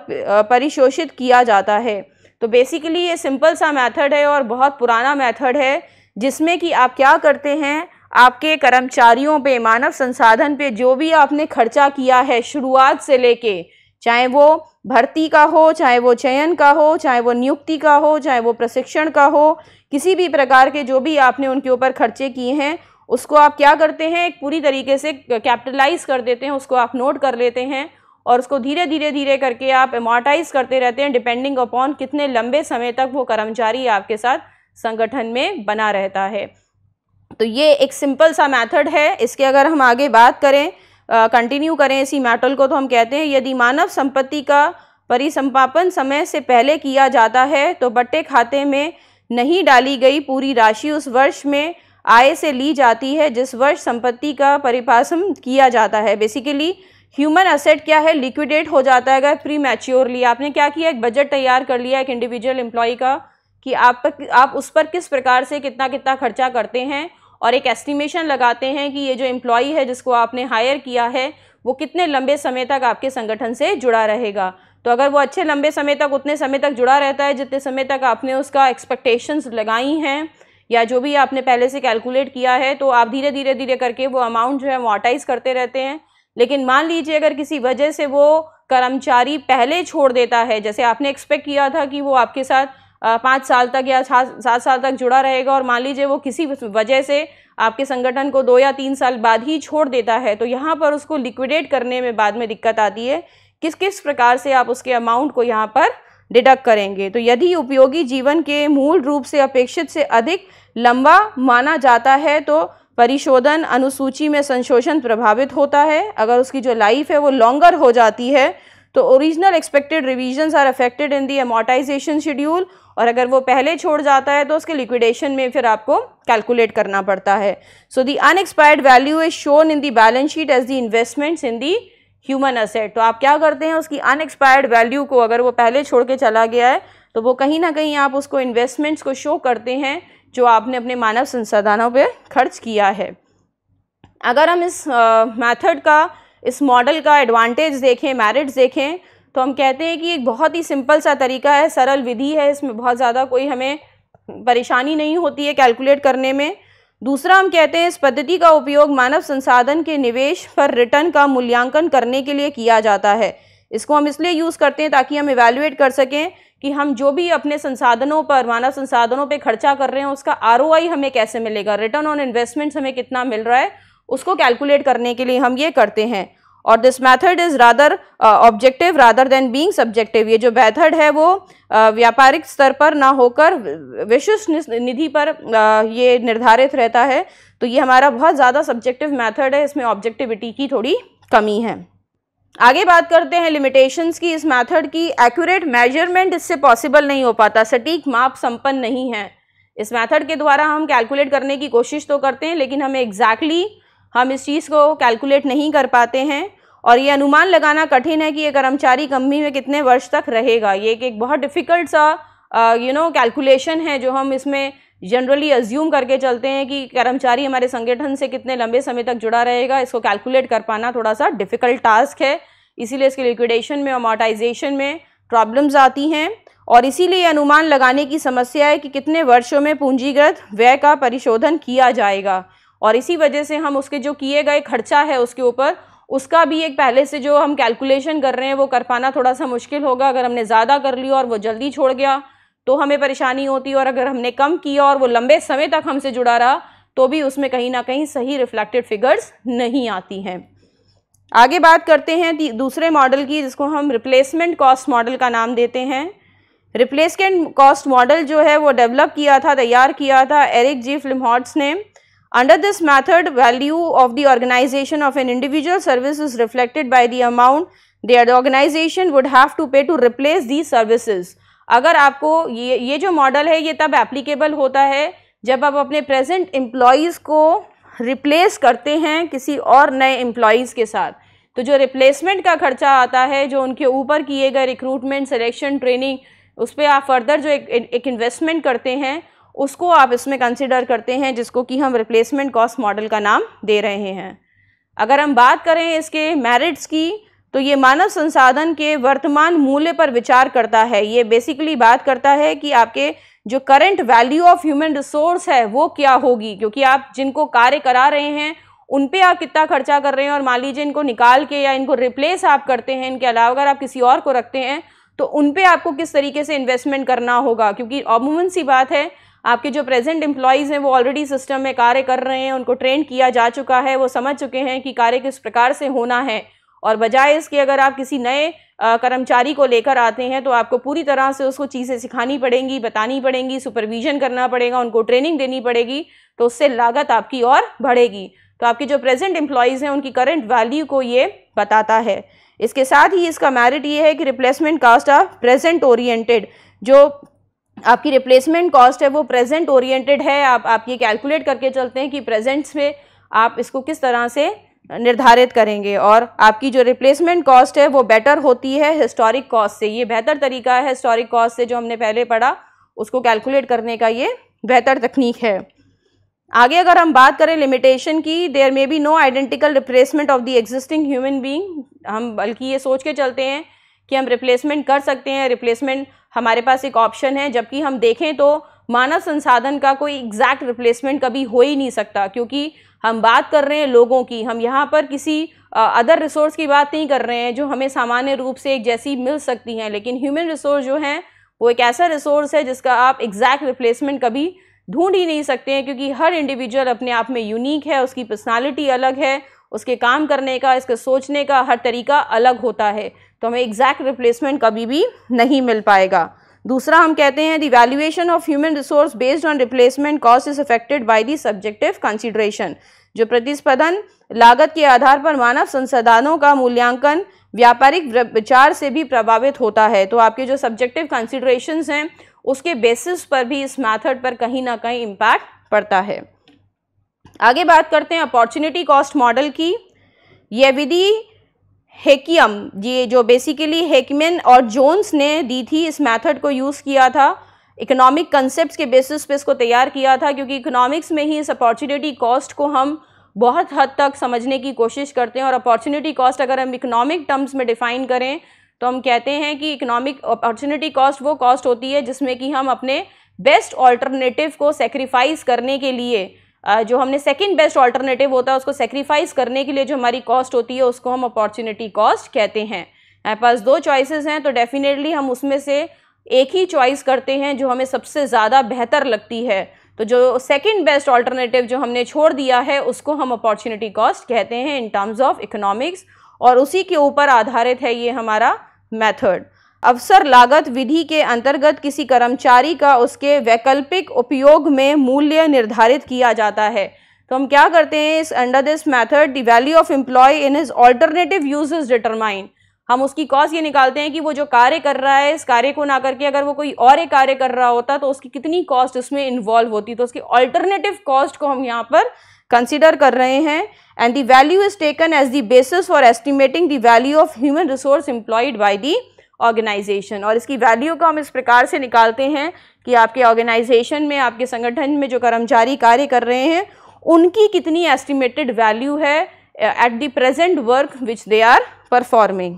A: परिशोषित किया जाता है तो बेसिकली ये सिंपल सा मेथड है और बहुत पुराना मेथड है जिसमें कि आप क्या करते हैं आपके कर्मचारियों पे मानव संसाधन पे जो भी आपने खर्चा किया है शुरुआत से लेके चाहे वो भर्ती का हो चाहे वो चयन का हो चाहे वो नियुक्ति का हो चाहे वो प्रशिक्षण का हो किसी भी प्रकार के जो भी आपने उनके ऊपर खर्चे किए हैं उसको आप क्या करते हैं एक पूरी तरीके से कैपिटलाइज कर देते हैं उसको आप नोट कर लेते हैं और उसको धीरे धीरे धीरे करके आप एमोटाइज करते रहते हैं डिपेंडिंग अपॉन कितने लंबे समय तक वो कर्मचारी आपके साथ संगठन में बना रहता है तो ये एक सिंपल सा मेथड है इसके अगर हम आगे बात करें कंटिन्यू करें इसी मेटल को तो हम कहते हैं यदि मानव संपत्ति का परिसंपापन समय से पहले किया जाता है तो बट्टे खाते में नहीं डाली गई पूरी राशि उस वर्ष में आय से ली जाती है जिस वर्ष संपत्ति का परिपासन किया जाता है बेसिकली ह्यूमन असेट क्या है लिक्विडेट हो जाता है अगर प्री मैच्योरली आपने क्या किया एक बजट तैयार कर लिया एक इंडिविजुअल एम्प्लॉय का कि आपका आप उस पर किस प्रकार से कितना कितना खर्चा करते हैं और एक एस्टिमेशन लगाते हैं कि ये जो एम्प्लॉई है जिसको आपने हायर किया है वो कितने लंबे समय तक आपके संगठन से जुड़ा रहेगा तो अगर वो अच्छे लंबे समय तक उतने समय तक जुड़ा रहता है जितने समय तक आपने उसका एक्सपेक्टेशंस लगाई हैं या जो भी आपने पहले से कैलकुलेट किया है तो आप धीरे धीरे धीरे करके वो अमाउंट जो है मोटाइज करते रहते हैं लेकिन मान लीजिए अगर किसी वजह से वो कर्मचारी पहले छोड़ देता है जैसे आपने एक्सपेक्ट किया था कि वो आपके साथ पाँच साल तक या सात साल तक जुड़ा रहेगा और मान लीजिए वो किसी वजह से आपके संगठन को दो या तीन साल बाद ही छोड़ देता है तो यहाँ पर उसको लिक्विडेट करने में बाद में दिक्कत आती है किस किस प्रकार से आप उसके अमाउंट को यहाँ पर डिडक्ट करेंगे तो यदि उपयोगी जीवन के मूल रूप से अपेक्षित से अधिक लंबा माना जाता है तो परिशोधन अनुसूची में संशोधन प्रभावित होता है अगर उसकी जो लाइफ है वो लॉन्गर हो जाती है तो original expected revisions are affected in the amortization schedule और अगर वो पहले छोड़ जाता है तो उसके लिक्विडेशन में फिर आपको कैलकुलेट करना पड़ता है so the unexpired value is shown in the balance sheet as the investments in the human asset तो आप क्या करते हैं उसकी अनएक्सपायर्ड वैल्यू को अगर वो पहले छोड़ के चला गया है तो वो कहीं ना कहीं आप उसको इन्वेस्टमेंट्स को शो करते हैं जो आपने अपने मानव संसाधनों पर खर्च किया है अगर हम इस मेथड का इस मॉडल का एडवांटेज देखें मेरिट्स देखें तो हम कहते हैं कि एक बहुत ही सिंपल सा तरीका है सरल विधि है इसमें बहुत ज़्यादा कोई हमें परेशानी नहीं होती है कैलकुलेट करने में दूसरा हम कहते हैं इस पद्धति का उपयोग मानव संसाधन के निवेश पर रिटर्न का मूल्यांकन करने के लिए किया जाता है इसको हम इसलिए यूज़ करते हैं ताकि हम इवेल्युएट कर सकें कि हम जो भी अपने संसाधनों पर मानव संसाधनों पर खर्चा कर रहे हैं उसका आर हमें कैसे मिलेगा रिटर्न ऑन इन्वेस्टमेंट्स हमें कितना मिल रहा है उसको कैलकुलेट करने के लिए हम ये करते हैं और this method is rather objective rather than being subjective ये जो मैथड है वो uh, व्यापारिक स्तर पर ना होकर विशिष्ट निधि पर uh, ये निर्धारित रहता है तो ये हमारा बहुत ज़्यादा सब्जेक्टिव मैथड है इसमें ऑब्जेक्टिविटी की थोड़ी कमी है आगे बात करते हैं लिमिटेशंस की इस मेथड की एक्यूरेट मेजरमेंट इससे पॉसिबल नहीं हो पाता सटीक माप संपन्न नहीं है इस मेथड के द्वारा हम कैलकुलेट करने की कोशिश तो करते हैं लेकिन हमें एग्जैक्टली exactly हम इस चीज़ को कैलकुलेट नहीं कर पाते हैं और ये अनुमान लगाना कठिन है कि ये कर्मचारी कंपनी में कितने वर्ष तक रहेगा ये एक बहुत डिफ़िकल्ट सा यू नो कैलकुलेशन है जो हम इसमें जनरली अज्यूम करके चलते हैं कि कर्मचारी हमारे संगठन से कितने लंबे समय तक जुड़ा रहेगा इसको कैलकुलेट कर पाना थोड़ा सा डिफ़िकल्ट टास्क है इसीलिए इसके लिक्विडेशन में अमोटाइजेशन में प्रॉब्लम्स आती हैं और इसीलिए अनुमान लगाने की समस्या है कि कितने वर्षों में पूंजीगत व्यय का परिशोधन किया जाएगा और इसी वजह से हम उसके जो किए गए खर्चा है उसके ऊपर उसका भी एक पहले से जो हम कैलकुलेशन कर रहे हैं वो कर पाना थोड़ा सा मुश्किल होगा अगर हमने ज़्यादा कर लिया और वो जल्दी छोड़ गया तो हमें परेशानी होती और अगर हमने कम किया और वो लंबे समय तक हमसे जुड़ा रहा तो भी उसमें कहीं ना कहीं सही रिफ्लेक्टेड फिगर्स नहीं आती हैं आगे बात करते हैं दूसरे मॉडल की जिसको हम रिप्लेसमेंट कॉस्ट मॉडल का नाम देते हैं रिप्लेसमेंट कॉस्ट मॉडल जो है वो डेवलप किया था तैयार किया था एरिक जी फिल्म ने Under this method, value of the organization of an individual service is reflected by the amount their organization would have to pay to replace these services. अगर आपको ये ये जो मॉडल है ये तब एप्लीकेबल होता है जब आप अपने प्रेजेंट एम्प्लॉयज़ को रिप्लेस करते हैं किसी और नए एम्प्लॉयज़ के साथ तो जो रिप्लेसमेंट का खर्चा आता है जो उनके ऊपर किए गए रिक्रूटमेंट सिलेक्शन ट्रेनिंग उस पर आप फर्दर जो एक एक इन्वेस्टमेंट करते हैं उसको आप इसमें कंसिडर करते हैं जिसको कि हम रिप्लेसमेंट कॉस्ट मॉडल का नाम दे रहे हैं अगर हम बात करें इसके मेरिट्स की तो ये मानव संसाधन के वर्तमान मूल्य पर विचार करता है ये बेसिकली बात करता है कि आपके जो current value of human resource है वो क्या होगी क्योंकि आप जिनको कार्य करा रहे हैं उन पे आप कितना खर्चा कर रहे हैं और मान लीजिए इनको निकाल के या इनको रिप्लेस आप करते हैं इनके अलावा अगर आप किसी और को रखते हैं तो उन पे आपको किस तरीके से इन्वेस्टमेंट करना होगा क्योंकि अमूमन सी बात है आपके जो प्रेजेंट एम्प्लॉयज़ हैं वो ऑलरेडी सिस्टम में कार्य कर रहे हैं उनको ट्रेन किया जा चुका है वो समझ चुके हैं कि कार्य किस प्रकार से होना है और बजाय इसके अगर आप किसी नए कर्मचारी को लेकर आते हैं तो आपको पूरी तरह से उसको चीज़ें सिखानी पड़ेंगी बतानी पड़ेंगी सुपरविजन करना पड़ेगा उनको ट्रेनिंग देनी पड़ेगी तो उससे लागत आपकी और बढ़ेगी तो आपके जो प्रेजेंट एम्प्लॉयज़ हैं उनकी करंट वैल्यू को ये बताता है इसके साथ ही इसका मैरिट ये है कि replacement cost of present oriented जो आपकी रिप्लेसमेंट कॉस्ट है वो प्रेजेंट ओरिएंटेड है आप आप ये कैलकुलेट करके चलते हैं कि प्रेजेंट्स में आप इसको किस तरह से निर्धारित करेंगे और आपकी जो रिप्लेसमेंट कॉस्ट है वो बेटर होती है हिस्टोरिक कॉस्ट से ये बेहतर तरीका है हिस्टोरिक कॉस्ट से जो हमने पहले पढ़ा उसको कैलकुलेट करने का ये बेहतर तकनीक है आगे अगर हम बात करें लिमिटेशन की there may be no identical replacement of the existing human being हम बल्कि ये सोच के चलते हैं कि हम रिप्लेसमेंट कर सकते हैं रिप्लेसमेंट हमारे पास एक ऑप्शन है जबकि हम देखें तो मानव संसाधन का कोई एग्जैक्ट रिप्लेसमेंट कभी हो ही नहीं सकता क्योंकि हम बात कर रहे हैं लोगों की हम यहाँ पर किसी अदर रिसोर्स की बात नहीं कर रहे हैं जो हमें सामान्य रूप से एक जैसी मिल सकती हैं लेकिन ह्यूमन रिसोर्स जो हैं वो एक ऐसा रिसोर्स है जिसका आप एग्जैक्ट रिप्लेसमेंट कभी ढूंढ ही नहीं सकते हैं क्योंकि हर इंडिविजुअल अपने आप में यूनिक है उसकी पर्सनालिटी अलग है उसके काम करने का इसके सोचने का हर तरीका अलग होता है तो हमें एग्जैक्ट रिप्लेसमेंट कभी भी नहीं मिल पाएगा दूसरा हम कहते हैं the valuation of human resource based on replacement cost is affected by the subjective consideration जो प्रतिस्पर्धन लागत के आधार पर मानव संसाधनों का मूल्यांकन व्यापारिक विचार से भी प्रभावित होता है तो आपके जो सब्जेक्टिव कंसिडरेशन हैं उसके बेसिस पर भी इस मैथड पर कहीं ना कहीं इम्पैक्ट पड़ता है आगे बात करते हैं अपॉर्चुनिटी कॉस्ट मॉडल की यह विधि हेकियम ये जो बेसिकली हेकमेन और जोन्स ने दी थी इस मेथड को यूज़ किया था इकोनॉमिक कंसेप्ट के बेसिस पे इसको तैयार किया था क्योंकि इकोनॉमिक्स में ही इस अपॉर्चुनिटी कॉस्ट को हम बहुत हद तक समझने की कोशिश करते हैं और अपॉर्चुनिटी कॉस्ट अगर हम इकोनॉमिक टर्म्स में डिफ़ाइन करें तो हम कहते हैं कि इकोनॉमिक अपॉर्चुनिटी कॉस्ट वो कॉस्ट होती है जिसमें कि हम अपने बेस्ट ऑल्टरनेटिव को सेक्रीफाइस करने के लिए जो हमने सेकंड बेस्ट ऑल्टरनेटिव होता है उसको सेक्रीफाइस करने के लिए जो हमारी कॉस्ट होती है उसको हम अपॉर्चुनिटी कॉस्ट कहते हैं हमारे पास दो चॉइसेस हैं तो डेफिनेटली हम उसमें से एक ही चॉइस करते हैं जो हमें सबसे ज़्यादा बेहतर लगती है तो जो सेकंड बेस्ट ऑल्टरनेटिव जो हमने छोड़ दिया है उसको हम अपॉर्चुनिटी कॉस्ट कहते हैं इन टर्म्स ऑफ इकोनॉमिक्स और उसी के ऊपर आधारित है ये हमारा मैथड अवसर लागत विधि के अंतर्गत किसी कर्मचारी का उसके वैकल्पिक उपयोग में मूल्य निर्धारित किया जाता है तो हम क्या करते हैं इस under this method the value of employee in his alternative use is determine हम उसकी कॉज ये निकालते हैं कि वो जो कार्य कर रहा है इस कार्य को ना करके अगर वो कोई और एक कार्य कर रहा होता तो उसकी कितनी कॉस्ट उसमें इन्वॉल्व होती तो उसकी ऑल्टरनेटिव कॉस्ट को हम यहाँ पर कंसिडर कर रहे हैं and the value is taken as the basis for estimating the value of human resource employed by the organization और इसकी वैल्यू को हम इस प्रकार से निकालते हैं कि आपके ऑर्गेनाइजेशन में आपके संगठन में जो कर्मचारी कार्य कर रहे हैं उनकी कितनी एस्टिमेटेड वैल्यू है at the present work which they are performing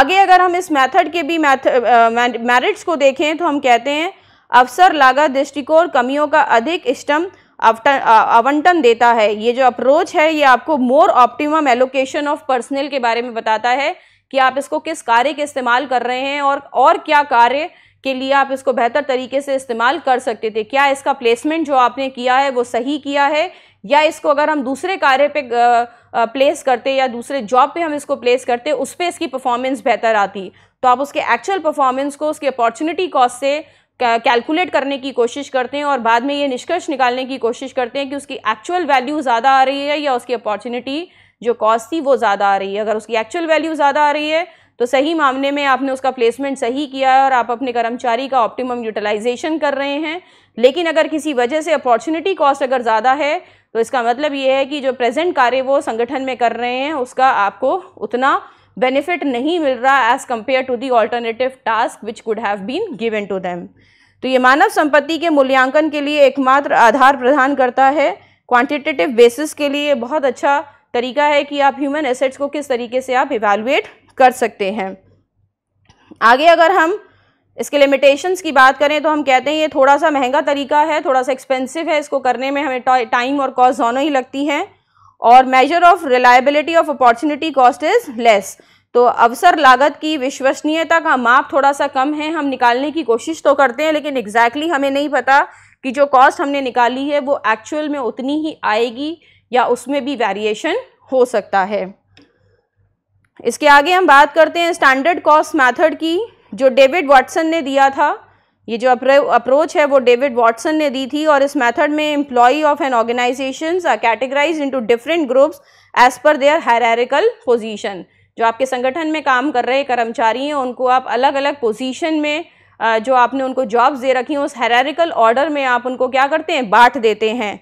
A: आगे अगर हम इस मेथड के भी मेरिट्स को देखें तो हम कहते हैं अवसर लागत दृष्टिकोण कमियों का अधिक इष्टम आवंटन देता है ये जो अप्रोच है ये आपको more optimum allocation of personnel के बारे में बताता है कि आप इसको किस कार्य के इस्तेमाल कर रहे हैं और और क्या कार्य के लिए आप इसको बेहतर तरीके से इस्तेमाल कर सकते थे क्या इसका प्लेसमेंट जो आपने किया है वो सही किया है या इसको अगर हम दूसरे कार्य पे प्लेस करते या दूसरे जॉब पे हम इसको प्लेस करते उस पर इसकी परफॉर्मेंस बेहतर आती तो आप उसके एक्चुअल परफॉर्मेंस को उसकी अपॉर्चुनिटी कॉस्ट से कैलकुलेट करने की कोशिश करते हैं और बाद में ये निष्कर्ष निकालने की कोशिश करते हैं कि उसकी एक्चुअल वैल्यू ज़्यादा आ रही है या उसकी अपॉर्चुनिटी जो कॉस्ट थी वो ज़्यादा आ रही है अगर उसकी एक्चुअल वैल्यू ज़्यादा आ रही है तो सही मामले में आपने उसका प्लेसमेंट सही किया है और आप अपने कर्मचारी का ऑप्टिमम यूटिलाइजेशन कर रहे हैं लेकिन अगर किसी वजह से अपॉर्चुनिटी कॉस्ट अगर ज़्यादा है तो इसका मतलब ये है कि जो प्रेजेंट कार्य वो संगठन में कर रहे हैं उसका आपको उतना बेनिफिट नहीं मिल रहा as compare to the alternative task which could have been given to them तो ये मानव संपत्ति के मूल्यांकन के लिए एकमात्र आधार प्रदान करता है क्वांटिटेटिव बेसिस के लिए बहुत अच्छा तरीका है कि आप ह्यूमन एसेट्स को किस तरीके से आप इवेलुएट कर सकते हैं आगे अगर हम इसके लिमिटेशंस की बात करें तो हम कहते हैं ये थोड़ा सा महंगा तरीका है थोड़ा सा एक्सपेंसिव है इसको करने में हमें टाइम और कॉस्ट दोनों ही लगती हैं और measure of reliability of opportunity cost is less तो अवसर लागत की विश्वसनीयता का माप थोड़ा सा कम है हम निकालने की कोशिश तो करते हैं लेकिन एग्जैक्टली exactly हमें नहीं पता कि जो कॉस्ट हमने निकाली है वो एक्चुअल में उतनी ही आएगी या उसमें भी वेरिएशन हो सकता है इसके आगे हम बात करते हैं स्टैंडर्ड कॉस्ट मेथड की जो डेविड वाटसन ने दिया था ये जो अप्रोच है वो डेविड वाटसन ने दी थी और इस मेथड में employee of an organization are categorize into different groups as per their hierarchical position जो आपके संगठन में काम कर रहे कर्मचारी हैं उनको आप अलग अलग पोजीशन में जो आपने उनको जॉब्स दे रखी हैं उस हेरिकल ऑर्डर में आप उनको क्या करते हैं बांट देते हैं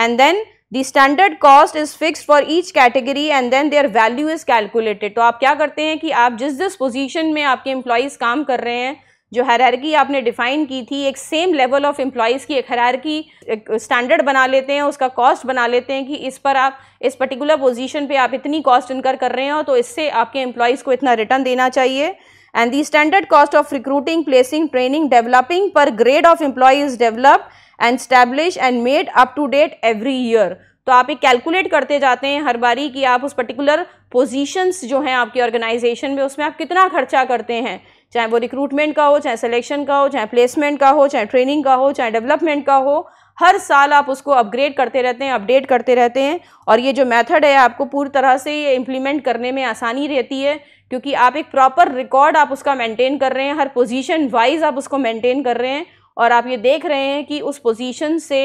A: and then the standard cost is fix for each category and then their value is calculated तो आप क्या करते हैं कि आप जिस जिस पोजिशन में आपके एम्प्लॉयज़ काम कर रहे हैं जो हैरारकी आपने डिफाइन की थी एक सेम लेवल ऑफ एम्प्लॉयज़ की एक हरारकी एक स्टैंडर्ड बना लेते हैं उसका कॉस्ट बना लेते हैं कि इस पर आप इस पर्टिकुलर पोजिशन पर आप इतनी कॉस्ट इनकर कर रहे हो तो इससे आपके एम्प्लॉयज़ को इतना रिटर्न देना चाहिए and the standard cost of recruiting placing training developing per grade of employee is developed and establish and made up to date every year तो आप एक कैलकुलेट करते जाते हैं हर बारी कि आप उस पर्टिकुलर पोजीशंस जो हैं आपकी ऑर्गेनाइजेशन में उसमें आप कितना खर्चा करते हैं चाहे वो रिक्रूटमेंट का हो चाहे सिलेक्शन का हो चाहे प्लेसमेंट का हो चाहे ट्रेनिंग का हो चाहे डेवलपमेंट का हो हर साल आप उसको अपग्रेड करते रहते हैं अपडेट करते रहते हैं और ये जो मेथड है आपको पूरी तरह से ये इम्प्लीमेंट करने में आसानी रहती है क्योंकि आप एक प्रॉपर रिकॉर्ड आप उसका मेंटेन कर रहे हैं हर पोजीशन वाइज आप उसको मेंटेन कर रहे हैं और आप ये देख रहे हैं कि उस पोजीशन से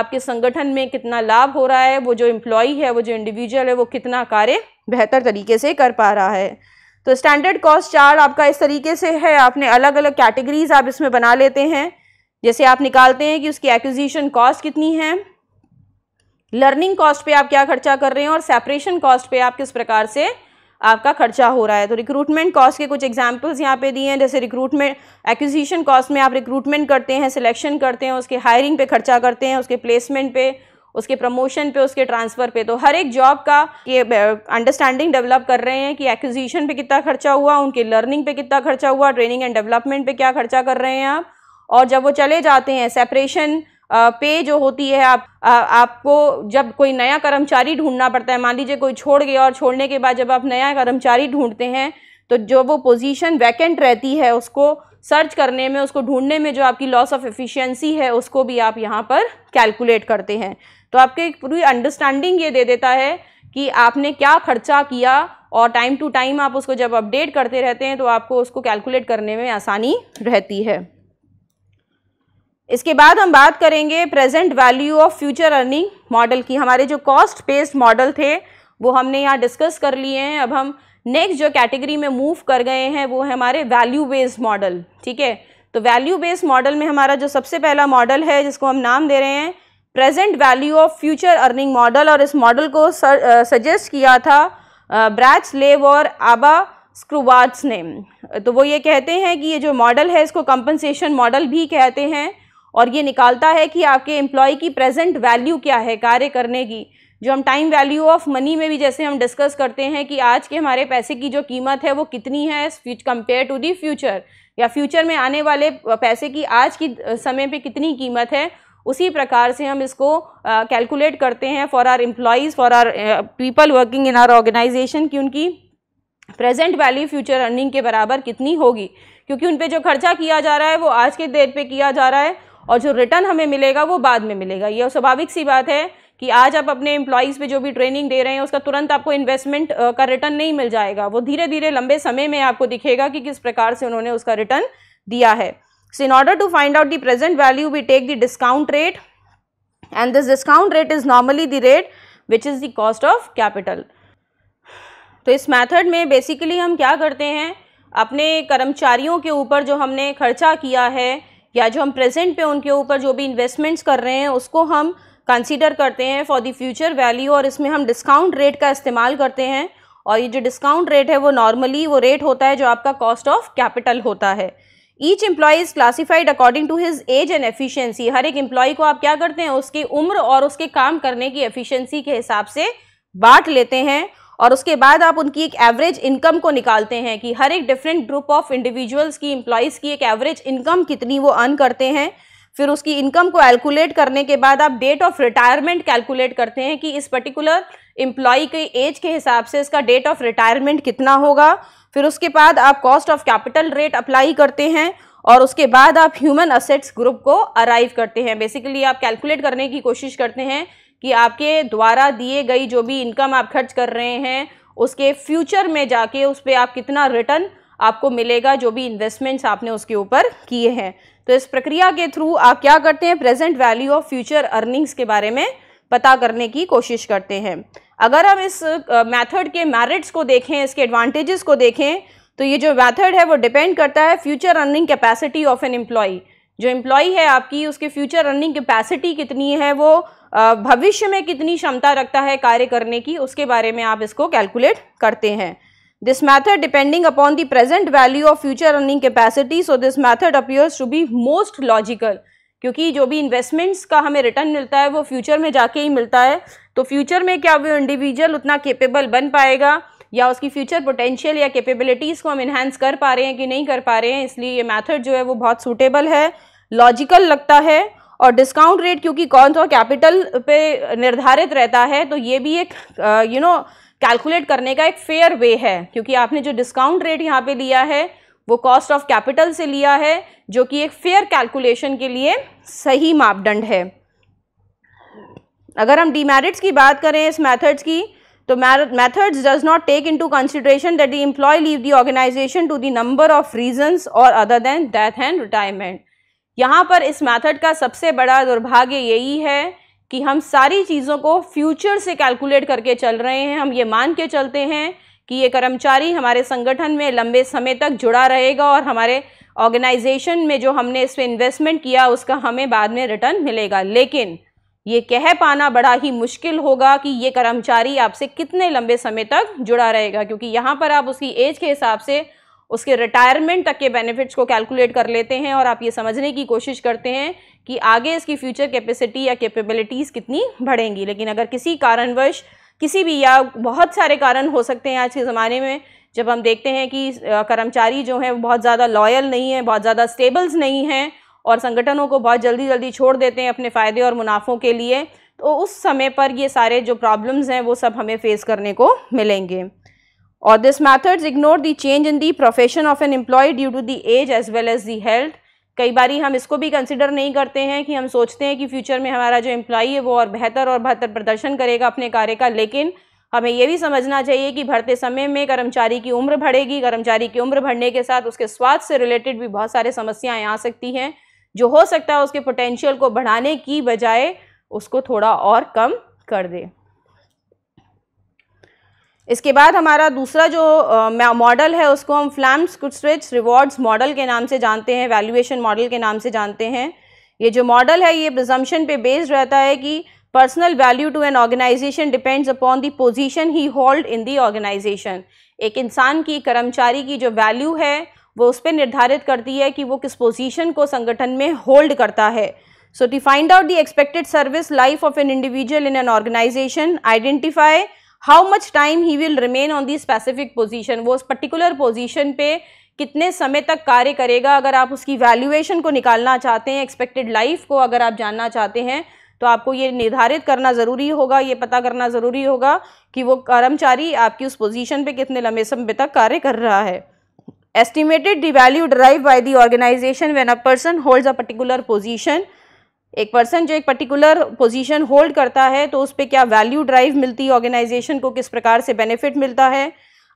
A: आपके संगठन में कितना लाभ हो रहा है वो जो एम्प्लॉय है वो जो इंडिविजुअल है वो कितना कार्य बेहतर तरीके से कर पा रहा है तो स्टैंडर्ड कॉस्ट चार्ट आपका इस तरीके से है आपने अलग अलग कैटेगरीज आप इसमें बना लेते हैं जैसे आप निकालते हैं कि उसकी एक्विजिशन कॉस्ट कितनी है लर्निंग कॉस्ट पे आप क्या खर्चा कर रहे हैं और सेपरेशन कॉस्ट पे आप किस प्रकार से आपका खर्चा हो रहा है तो रिक्रूटमेंट कॉस्ट के कुछ एग्जाम्पल्स यहाँ पे दिए हैं जैसे रिक्रूटमेंट एक्विजिशन कॉस्ट में आप रिक्रूटमेंट करते हैं सिलेक्शन करते हैं उसके हायरिंग पे खर्चा करते हैं उसके प्लेसमेंट पे उसके प्रमोशन पे उसके ट्रांसफ़र पे तो हर एक जॉब का ये अंडरस्टैंडिंग डेवलप कर रहे हैं कि एक्विजिशन पे कितना खर्चा हुआ उनके लर्निंग पे कितना खर्चा हुआ ट्रेनिंग एंड डेवलपमेंट पे क्या खर्चा कर रहे हैं आप और जब वो चले जाते हैं सेपरेशन पे जो होती है आप आ, आपको जब कोई नया कर्मचारी ढूंढना पड़ता है मान लीजिए कोई छोड़ गया और छोड़ने के बाद जब आप नया कर्मचारी ढूंढते हैं तो जो वो पोजीशन वैकेंट रहती है उसको सर्च करने में उसको ढूंढने में जो आपकी लॉस ऑफ एफिशिएंसी है उसको भी आप यहाँ पर कैलकुलेट करते हैं तो आपके एक पूरी अंडरस्टैंडिंग ये दे देता है कि आपने क्या खर्चा किया और टाइम टू टाइम आप उसको जब अपडेट करते रहते हैं तो आपको उसको कैलकुलेट करने में आसानी रहती है इसके बाद हम बात करेंगे present value of future earning model की हमारे जो कॉस्ट बेस्ड मॉडल थे वो हमने यहाँ डिस्कस कर लिए हैं अब हम नेक्स्ट जो कैटेगरी में मूव कर गए हैं वो है हमारे वैल्यू बेस्ड मॉडल ठीक है तो वैल्यू बेस्ड मॉडल में हमारा जो सबसे पहला मॉडल है जिसको हम नाम दे रहे हैं present value of future earning model और इस मॉडल को सजेस्ट किया था ब्रैच लेव और आबा स्क्रूवाट्स ने तो वो ये कहते हैं कि ये जो मॉडल है इसको कंपनसेशन मॉडल भी कहते हैं और ये निकालता है कि आपके एम्प्लॉय की प्रेजेंट वैल्यू क्या है कार्य करने की जो हम टाइम वैल्यू ऑफ मनी में भी जैसे हम डिस्कस करते हैं कि आज के हमारे पैसे की जो कीमत है वो कितनी है कंपेयर टू दी फ्यूचर या फ्यूचर में आने वाले पैसे की आज की समय पे कितनी कीमत है उसी प्रकार से हम इसको कैलकुलेट uh, करते हैं for our employees for our people working in our organization की उनकी प्रेजेंट वैल्यू फ्यूचर अर्निंग के बराबर कितनी होगी क्योंकि उन पर जो खर्चा किया जा रहा है वो आज के डेट पे किया जा रहा है और जो रिटर्न हमें मिलेगा वो बाद में मिलेगा ये स्वाभाविक सी बात है कि आज आप अपने एम्प्लॉयज़ पे जो भी ट्रेनिंग दे रहे हैं उसका तुरंत आपको इन्वेस्टमेंट का रिटर्न नहीं मिल जाएगा वो धीरे धीरे लंबे समय में आपको दिखेगा कि किस प्रकार से उन्होंने उसका रिटर्न दिया है so in order to find out the present value we take the discount rate and this discount rate is normally the rate which is the cost of capital तो इस मैथड में बेसिकली हम क्या करते हैं अपने कर्मचारियों के ऊपर जो हमने खर्चा किया है या जो हम प्रेजेंट पे उनके ऊपर जो भी इन्वेस्टमेंट्स कर रहे हैं उसको हम कंसीडर करते हैं फॉर द फ्यूचर वैल्यू और इसमें हम डिस्काउंट रेट का इस्तेमाल करते हैं और ये जो डिस्काउंट रेट है वो नॉर्मली वो रेट होता है जो आपका कॉस्ट ऑफ कैपिटल होता है each employee is classified according to his age and efficiency हर एक एम्प्लॉय को आप क्या करते हैं उसकी उम्र और उसके काम करने की एफिशियंसी के हिसाब से बांट लेते हैं और उसके बाद आप उनकी एक एवरेज इनकम को निकालते हैं कि हर एक डिफरेंट ग्रुप ऑफ इंडिविजुअल्स की इम्प्लॉयज़ की एक एवरेज इनकम कितनी वो अर्न करते हैं फिर उसकी इनकम को कैलकुलेट करने के बाद आप डेट ऑफ रिटायरमेंट कैलकुलेट करते हैं कि इस पर्टिकुलर एम्प्लॉय के एज के हिसाब से इसका डेट ऑफ रिटायरमेंट कितना होगा फिर उसके बाद आप cost of capital rate apply करते हैं और उसके बाद आप ह्यूमन असेट्स ग्रुप को अराइव करते हैं बेसिकली आप कैलकुलेट करने की कोशिश करते हैं कि आपके द्वारा दिए गई जो भी इनकम आप खर्च कर रहे हैं उसके फ्यूचर में जाके उस पर आप कितना रिटर्न आपको मिलेगा जो भी इन्वेस्टमेंट्स आपने उसके ऊपर किए हैं तो इस प्रक्रिया के थ्रू आप क्या करते हैं present value of future earnings के बारे में पता करने की कोशिश करते हैं अगर हम इस मेथड के मैरिट्स को देखें इसके एडवांटेजेस को देखें तो ये जो मेथड है वो डिपेंड करता है future earning capacity of an employee जो एम्प्लॉय है आपकी उसके फ्यूचर अर्निंग कैपेसिटी कितनी है वो भविष्य में कितनी क्षमता रखता है कार्य करने की उसके बारे में आप इसको कैलकुलेट करते हैं this method depending upon the present value of future earning capacity so this method appears to be most logical क्योंकि जो भी इन्वेस्टमेंट्स का हमें रिटर्न मिलता है वो फ्यूचर में जाके ही मिलता है तो फ्यूचर में क्या वो इंडिविजुअल उतना केपेबल बन पाएगा या उसकी फ्यूचर पोटेंशियल या कैपेबिलिटीज़ को हम इन्हेंस कर पा रहे हैं कि नहीं कर पा रहे हैं इसलिए ये मैथड जो है वो बहुत सूटेबल है लॉजिकल लगता है और डिस्काउंट रेट क्योंकि कौन सा कैपिटल पे निर्धारित रहता है तो ये भी एक यू नो कैलकुलेट करने का एक फेयर वे है क्योंकि आपने जो डिस्काउंट रेट यहाँ पे लिया है वो कॉस्ट ऑफ कैपिटल से लिया है जो कि एक फेयर कैलकुलेशन के लिए सही मापदंड है अगर हम डीमेरिट्स की बात करें इस मैथड्स की तो methods does not take into consideration that the employee leave the organization to the number of reasons और other than death and retirement यहाँ पर इस मेथड का सबसे बड़ा दुर्भाग्य यही है कि हम सारी चीज़ों को फ्यूचर से कैलकुलेट करके चल रहे हैं हम ये मान के चलते हैं कि ये कर्मचारी हमारे संगठन में लंबे समय तक जुड़ा रहेगा और हमारे ऑर्गेनाइजेशन में जो हमने इस पर इन्वेस्टमेंट किया उसका हमें बाद में रिटर्न मिलेगा लेकिन ये कह पाना बड़ा ही मुश्किल होगा कि ये कर्मचारी आपसे कितने लंबे समय तक जुड़ा रहेगा क्योंकि यहाँ पर आप उसकी एज के हिसाब से उसके रिटायरमेंट तक के बेनिफिट्स को कैलकुलेट कर लेते हैं और आप ये समझने की कोशिश करते हैं कि आगे इसकी फ्यूचर कैपेसिटी या कैपेबिलिटीज़ कितनी बढ़ेंगी लेकिन अगर किसी कारणवश किसी भी या बहुत सारे कारण हो सकते हैं आज के ज़माने में जब हम देखते हैं कि कर्मचारी जो हैं वो बहुत ज़्यादा लॉयल नहीं है बहुत ज़्यादा स्टेबल्स नहीं हैं और संगठनों को बहुत जल्दी जल्दी छोड़ देते हैं अपने फ़ायदे और मुनाफों के लिए तो उस समय पर ये सारे जो प्रॉब्लम्स हैं वो सब हमें फेस करने को मिलेंगे or this methods ignore the change in the profession of an employee due to the age as well as the health कई बारी हम इसको भी कंसिडर नहीं करते हैं कि हम सोचते हैं कि फ्यूचर में हमारा जो एम्प्लॉई है वो और बेहतर और बेहतर प्रदर्शन करेगा अपने कार्य का लेकिन हमें यह भी समझना चाहिए कि भरते समय में कर्मचारी की उम्र बढ़ेगी कर्मचारी की उम्र बढ़ने के साथ उसके स्वास्थ्य से रिलेटेड भी बहुत सारे समस्याएं आ सकती हैं जो हो सकता है उसके पोटेंशियल को बढ़ाने की बजाय उसको थोड़ा और कम कर दे इसके बाद हमारा दूसरा जो मॉडल है उसको हम फ्लैम्स कुटस्ट्रिच रिवॉर्ड्स मॉडल के नाम से जानते हैं वैल्यूएशन मॉडल के नाम से जानते हैं ये जो मॉडल है ये प्रजम्पन पे बेस्ड रहता है कि personal value to an organization depends upon the position he hold in the organization एक इंसान की कर्मचारी की जो वैल्यू है वो उस पर निर्धारित करती है कि वो किस पोजिशन को संगठन में होल्ड करता है so to find out the expected service life of an individual in an organization identify how much time he will remain on the specific position वो उस पर्टिकुलर पोजीशन पे कितने समय तक कार्य करेगा अगर आप उसकी वैल्यूएशन को निकालना चाहते हैं एक्सपेक्टेड लाइफ को अगर आप जानना चाहते हैं तो आपको ये निर्धारित करना ज़रूरी होगा ये पता करना ज़रूरी होगा कि वो कर्मचारी आपकी उस पोजीशन पे कितने लंबे समय तक कार्य कर रहा है estimated the value drive by the organization when a person hold a particular position एक पर्सन जो एक पर्टिकुलर पोजीशन होल्ड करता है तो उस पर क्या वैल्यू ड्राइव मिलती है ऑर्गेनाइजेशन को किस प्रकार से बेनिफिट मिलता है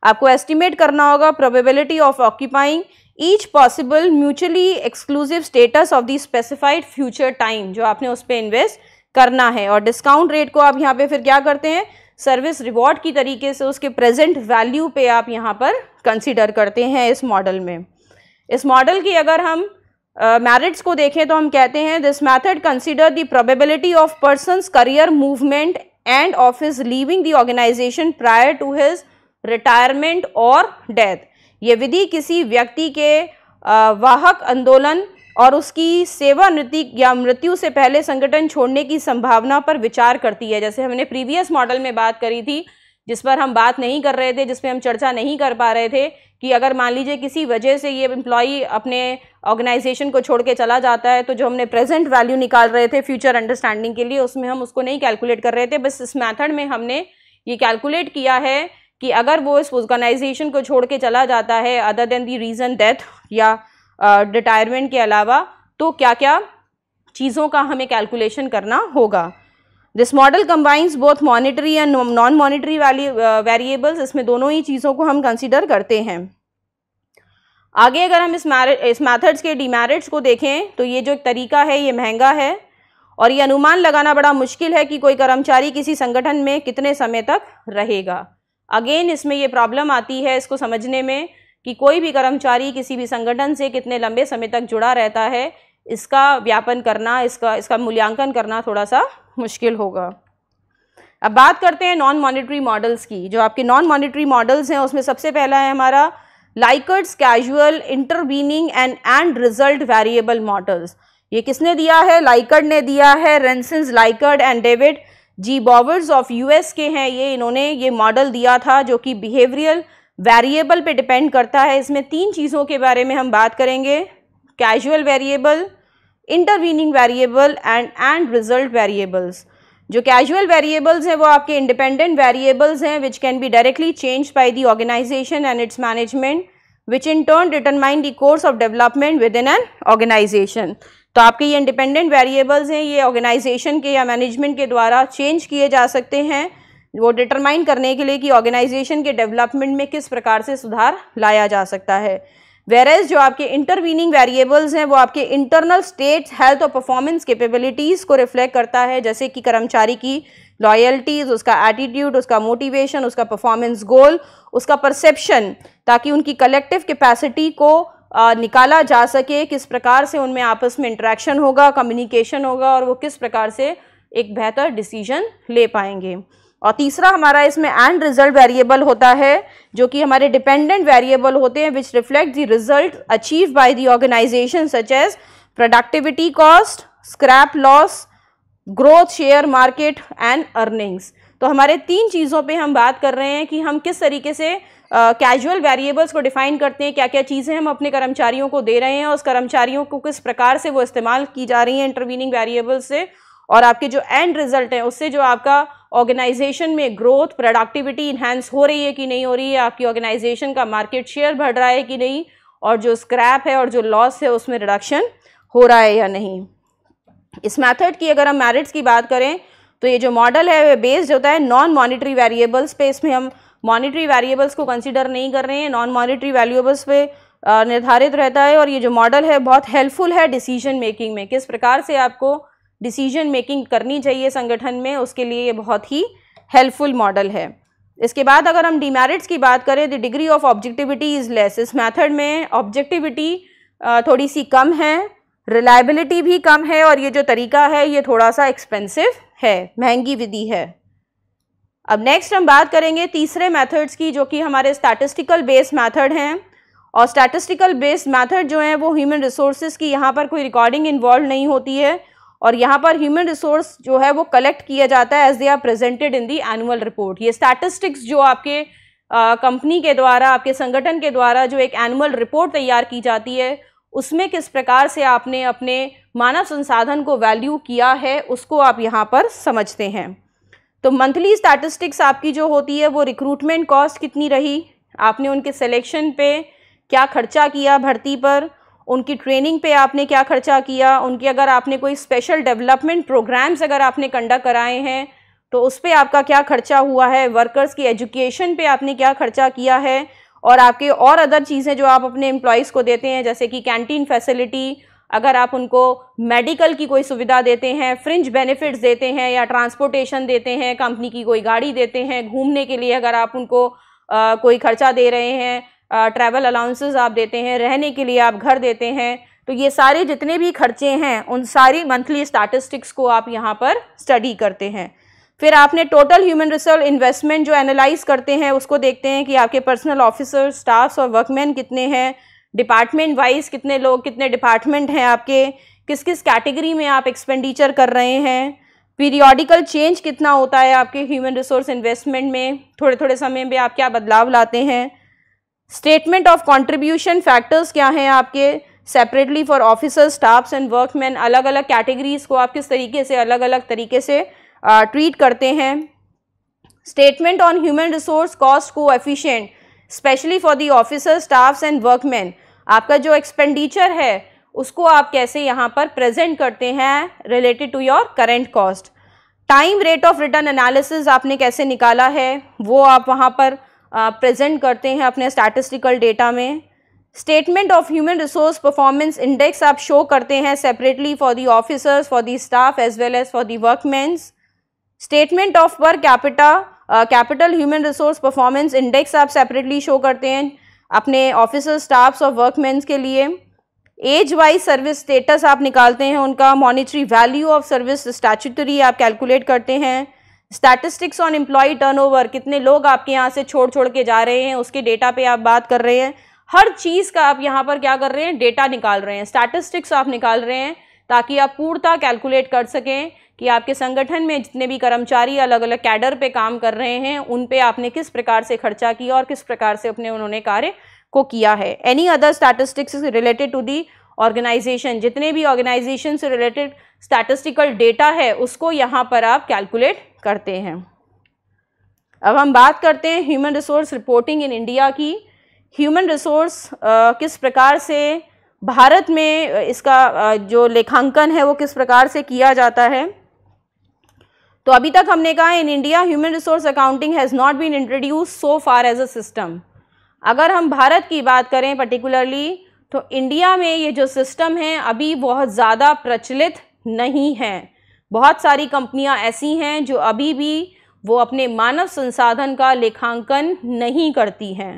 A: आपको एस्टिमेट करना होगा probability of occupying each possible mutually exclusive status of the specified future time जो आपने उस पर इन्वेस्ट करना है और डिस्काउंट रेट को आप यहाँ पे फिर क्या करते हैं सर्विस रिवॉर्ड की तरीके से उसके प्रेजेंट वैल्यू पे आप यहाँ पर कंसिडर करते हैं इस मॉडल में इस मॉडल की अगर हम मैरिट्स uh, को देखें तो हम कहते हैं this method consider the probability of person career movement and of his leaving the organization prior to his retirement और डेथ ये विधि किसी व्यक्ति के वाहक आंदोलन और उसकी सेवानिवृत्ति या मृत्यु से पहले संगठन छोड़ने की संभावना पर विचार करती है जैसे हमने प्रीवियस मॉडल में बात करी थी जिस पर हम बात नहीं कर रहे थे जिस पर हम चर्चा नहीं कर पा रहे थे कि अगर मान लीजिए किसी वजह से ये एम्प्लॉई अपने ऑर्गेनाइजेशन को छोड़ के चला जाता है तो जो हमने प्रेजेंट वैल्यू निकाल रहे थे फ्यूचर अंडरस्टैंडिंग के लिए उसमें हम उसको नहीं कैलकुलेट कर रहे थे बस इस मैथड में हमने ये कैलकुलेट किया है कि अगर वो इस ऑर्गेनाइजेशन को छोड़ के चला जाता है other than the reason death या रिटायरमेंट uh, के अलावा तो क्या क्या चीज़ों का हमें कैलकुलेशन करना होगा this model combines both monetary and non monetary variables इसमें दोनों ही चीज़ों को हम कंसिडर करते हैं आगे अगर हम इस इस मैथड्स के डिमेरिट्स को देखें तो ये जो एक तरीका है ये महंगा है और ये अनुमान लगाना बड़ा मुश्किल है कि कोई कर्मचारी किसी संगठन में कितने समय तक रहेगा अगेन इसमें ये प्रॉब्लम आती है इसको समझने में कि कोई भी कर्मचारी किसी भी संगठन से कितने लंबे समय तक जुड़ा रहता है इसका व्यापन करना इसका इसका मूल्यांकन करना थोड़ा सा मुश्किल होगा अब बात करते हैं नॉन मॉनिटरी मॉडल्स की जो आपके नॉन मॉनिटरी मॉडल्स हैं उसमें सबसे पहला है हमारा Likert's causal intervening and end result variable models ये किसने दिया है लाइकर्ड ने दिया है Rensis Likert and David G Bowers of US के हैं ये इन्होंने ये मॉडल दिया था जो कि बिहेवियरल वेरिएबल पे डिपेंड करता है इसमें तीन चीज़ों के बारे में हम बात करेंगे causal variable intervening variable and end result variables जो कैजुअल वेरिएबल्स हैं वो आपके इंडिपेंडेंट वेरिएबल्स हैं which can be directly change by the organization and its management which in turn determine the course of development within an organization तो आपके ये independent variables हैं ये ऑर्गेनाइजेशन के या मैनेजमेंट के द्वारा चेंज किए जा सकते हैं वो डिटरमाइन करने के लिए कि ऑर्गेनाइजेशन के डेवलपमेंट में किस प्रकार से सुधार लाया जा सकता है वेरज जो आपके इंटरवीनिंग वेरिएबल्स हैं वो आपके इंटरनल स्टेट हेल्थ और परफॉर्मेंस कैपेबिलिटीज़ को रिफ्लेक्ट करता है जैसे कि कर्मचारी की लॉयल्टीज़ उसका एटीट्यूड उसका मोटिवेशन उसका परफॉर्मेंस गोल उसका परसेप्शन ताकि उनकी कलेक्टिव कैपेसिटी को आ, निकाला जा सके किस प्रकार से उनमें आपस में इंट्रैक्शन होगा कम्युनिकेशन होगा और वो किस प्रकार से एक बेहतर डिसीजन ले पाएंगे और तीसरा हमारा इसमें एंड रिजल्ट वेरिएबल होता है जो कि हमारे डिपेंडेंट वेरिएबल होते हैं which reflect the result achieve by the organization such as productivity cost scrap loss growth share market and earnings तो हमारे तीन चीज़ों पे हम बात कर रहे हैं कि हम किस तरीके से कैजुअल uh, वेरिएबल्स को डिफाइन करते हैं क्या क्या चीज़ें हम अपने कर्मचारियों को दे रहे हैं और उस कर्मचारियों को किस प्रकार से वो इस्तेमाल की जा रही हैं इंटरवीनिंग वेरिएबल्स से और आपके जो एंड रिजल्ट हैं उससे जो आपका ऑर्गेनाइजेशन में ग्रोथ प्रोडक्टिविटी इन्हेंस हो रही है कि नहीं हो रही है आपकी ऑर्गेनाइजेशन का मार्केट शेयर बढ़ रहा है कि नहीं और जो स्क्रैप है और जो लॉस है उसमें रिडक्शन हो रहा है या नहीं इस मेथड की अगर हम मेरिट्स की बात करें तो ये जो मॉडल है वह बेस्ड होता है नॉन मॉनिटरी वेरिएबल्स पे इसमें हम मॉनिटरी वेरिएबल्स को कंसिडर नहीं कर रहे हैं नॉन मॉनिटरी वैल्यूएबल्स पे निर्धारित रहता है और ये जो मॉडल है बहुत हेल्पफुल है डिसीजन मेकिंग में किस प्रकार से आपको डिसीजन मेकिंग करनी चाहिए संगठन में उसके लिए ये बहुत ही हेल्पफुल मॉडल है इसके बाद अगर हम डीमेरिट्स की बात करें तो degree of objectivity is less इस मेथड में ऑब्जेक्टिविटी थोड़ी सी कम है रिलायबिलिटी भी कम है और ये जो तरीका है ये थोड़ा सा एक्सपेंसिव है महंगी विधि है अब नेक्स्ट हम बात करेंगे तीसरे मेथड्स की जो कि हमारे स्टैटिस्टिकल बेस्ड मेथड हैं और स्टैटिस्टिकल बेस्ड मेथड जो है वो ह्यूमन रिसोर्सेज की यहाँ पर कोई रिकॉर्डिंग इन्वॉल्व नहीं होती है और यहाँ पर ह्यूमन रिसोर्स जो है वो कलेक्ट किया जाता है as they are presented in the annual report ये स्टैटिस्टिक्स जो आपके कंपनी के द्वारा आपके संगठन के द्वारा जो एक एनुअल रिपोर्ट तैयार की जाती है उसमें किस प्रकार से आपने अपने मानव संसाधन को वैल्यू किया है उसको आप यहाँ पर समझते हैं तो मंथली स्टैटिस्टिक्स आपकी जो होती है वो रिक्रूटमेंट कॉस्ट कितनी रही आपने उनके सिलेक्शन पे क्या खर्चा किया भर्ती पर उनकी ट्रेनिंग पे आपने क्या खर्चा किया उनकी अगर आपने कोई स्पेशल डेवलपमेंट प्रोग्राम्स अगर आपने कंडक्ट कराए हैं तो उस पर आपका क्या खर्चा हुआ है वर्कर्स की एजुकेशन पे आपने क्या खर्चा किया है और आपके और अदर चीज़ें जो आप अपने एम्प्लॉयज़ को देते हैं जैसे कि कैंटीन फैसिलिटी अगर आप उनको मेडिकल की कोई सुविधा देते हैं फ्रिंज बेनिफिट्स देते हैं या ट्रांसपोर्टेशन देते हैं कंपनी की कोई गाड़ी देते हैं घूमने के लिए अगर आप उनको आ, कोई खर्चा दे रहे हैं ट्रैवल अलाउंसेस आप देते हैं रहने के लिए आप घर देते हैं तो ये सारे जितने भी खर्चे हैं उन सारी मंथली स्टैटिस्टिक्स को आप यहाँ पर स्टडी करते हैं फिर आपने टोटल ह्यूमन रिसोर्स इन्वेस्टमेंट जो एनालाइज करते हैं उसको देखते हैं कि आपके पर्सनल ऑफिसर स्टाफ्स और वर्कमैन कितने हैं डिपार्टमेंट वाइज कितने लोग कितने डिपार्टमेंट हैं आपके किस किस कैटेगरी में आप एक्सपेंडिचर कर रहे हैं पीरियोडिकल चेंज कितना होता है आपके ह्यूमन रिसोर्स इन्वेस्टमेंट में थोड़े थोड़े समय में आप क्या बदलाव लाते हैं स्टेटमेंट ऑफ कॉन्ट्रीब्यूशन फैक्टर्स क्या हैं आपके separately for officers staffs and workman अलग अलग कैटेगरीज को आप किस तरीके से अलग अलग तरीके से ट्रीट करते हैं statement on human resource cost को efficient specially for the officers staffs and workman आपका जो एक्सपेंडिचर है उसको आप कैसे यहाँ पर प्रेजेंट करते हैं related to your current cost time rate of return analysis आपने कैसे निकाला है वो आप वहाँ पर प्रेजेंट करते हैं अपने स्टैटिस्टिकल डेटा में statement of human resource performance index आप शो करते हैं separately for the officers for the staff as well as for the workmans statement of per capita capital human resource performance index आप separately show करते हैं अपने officers staffs और वर्कमैन्स के लिए एज वाइज सर्विस स्टेटस आप निकालते हैं उनका monetary value of service statutory आप कैलकुलेट करते हैं स्टैटिस्टिक्स ऑन एम्प्लॉय टर्नओवर कितने लोग आपके यहाँ से छोड़ छोड़ के जा रहे हैं उसके डेटा पे आप बात कर रहे हैं हर चीज़ का आप यहाँ पर क्या कर रहे हैं डेटा निकाल रहे हैं स्टैटिस्टिक्स आप निकाल रहे हैं ताकि आप पूर्णता कैलकुलेट कर सकें कि आपके संगठन में जितने भी कर्मचारी अलग अलग कैडर पे काम कर रहे हैं उन पे आपने किस प्रकार से खर्चा किया और किस प्रकार से अपने उन्होंने कार्य को किया है any other statistics related to the organization जितने भी ऑर्गेनाइजेशन से रिलेटेड स्टैटिस्टिकल डेटा है उसको यहाँ पर आप कैलकुलेट करते हैं अब हम बात करते हैं human resource reporting in India की ह्यूमन रिसोर्स किस प्रकार से भारत में इसका जो लेखांकन है वो किस प्रकार से किया जाता है तो अभी तक हमने कहा in India human resource accounting has not been introduce so far as a system अगर हम भारत की बात करें पर्टिकुलरली तो इंडिया में ये जो सिस्टम है अभी बहुत ज़्यादा प्रचलित नहीं है बहुत सारी कंपनियां ऐसी हैं जो अभी भी वो अपने मानव संसाधन का लेखांकन नहीं करती हैं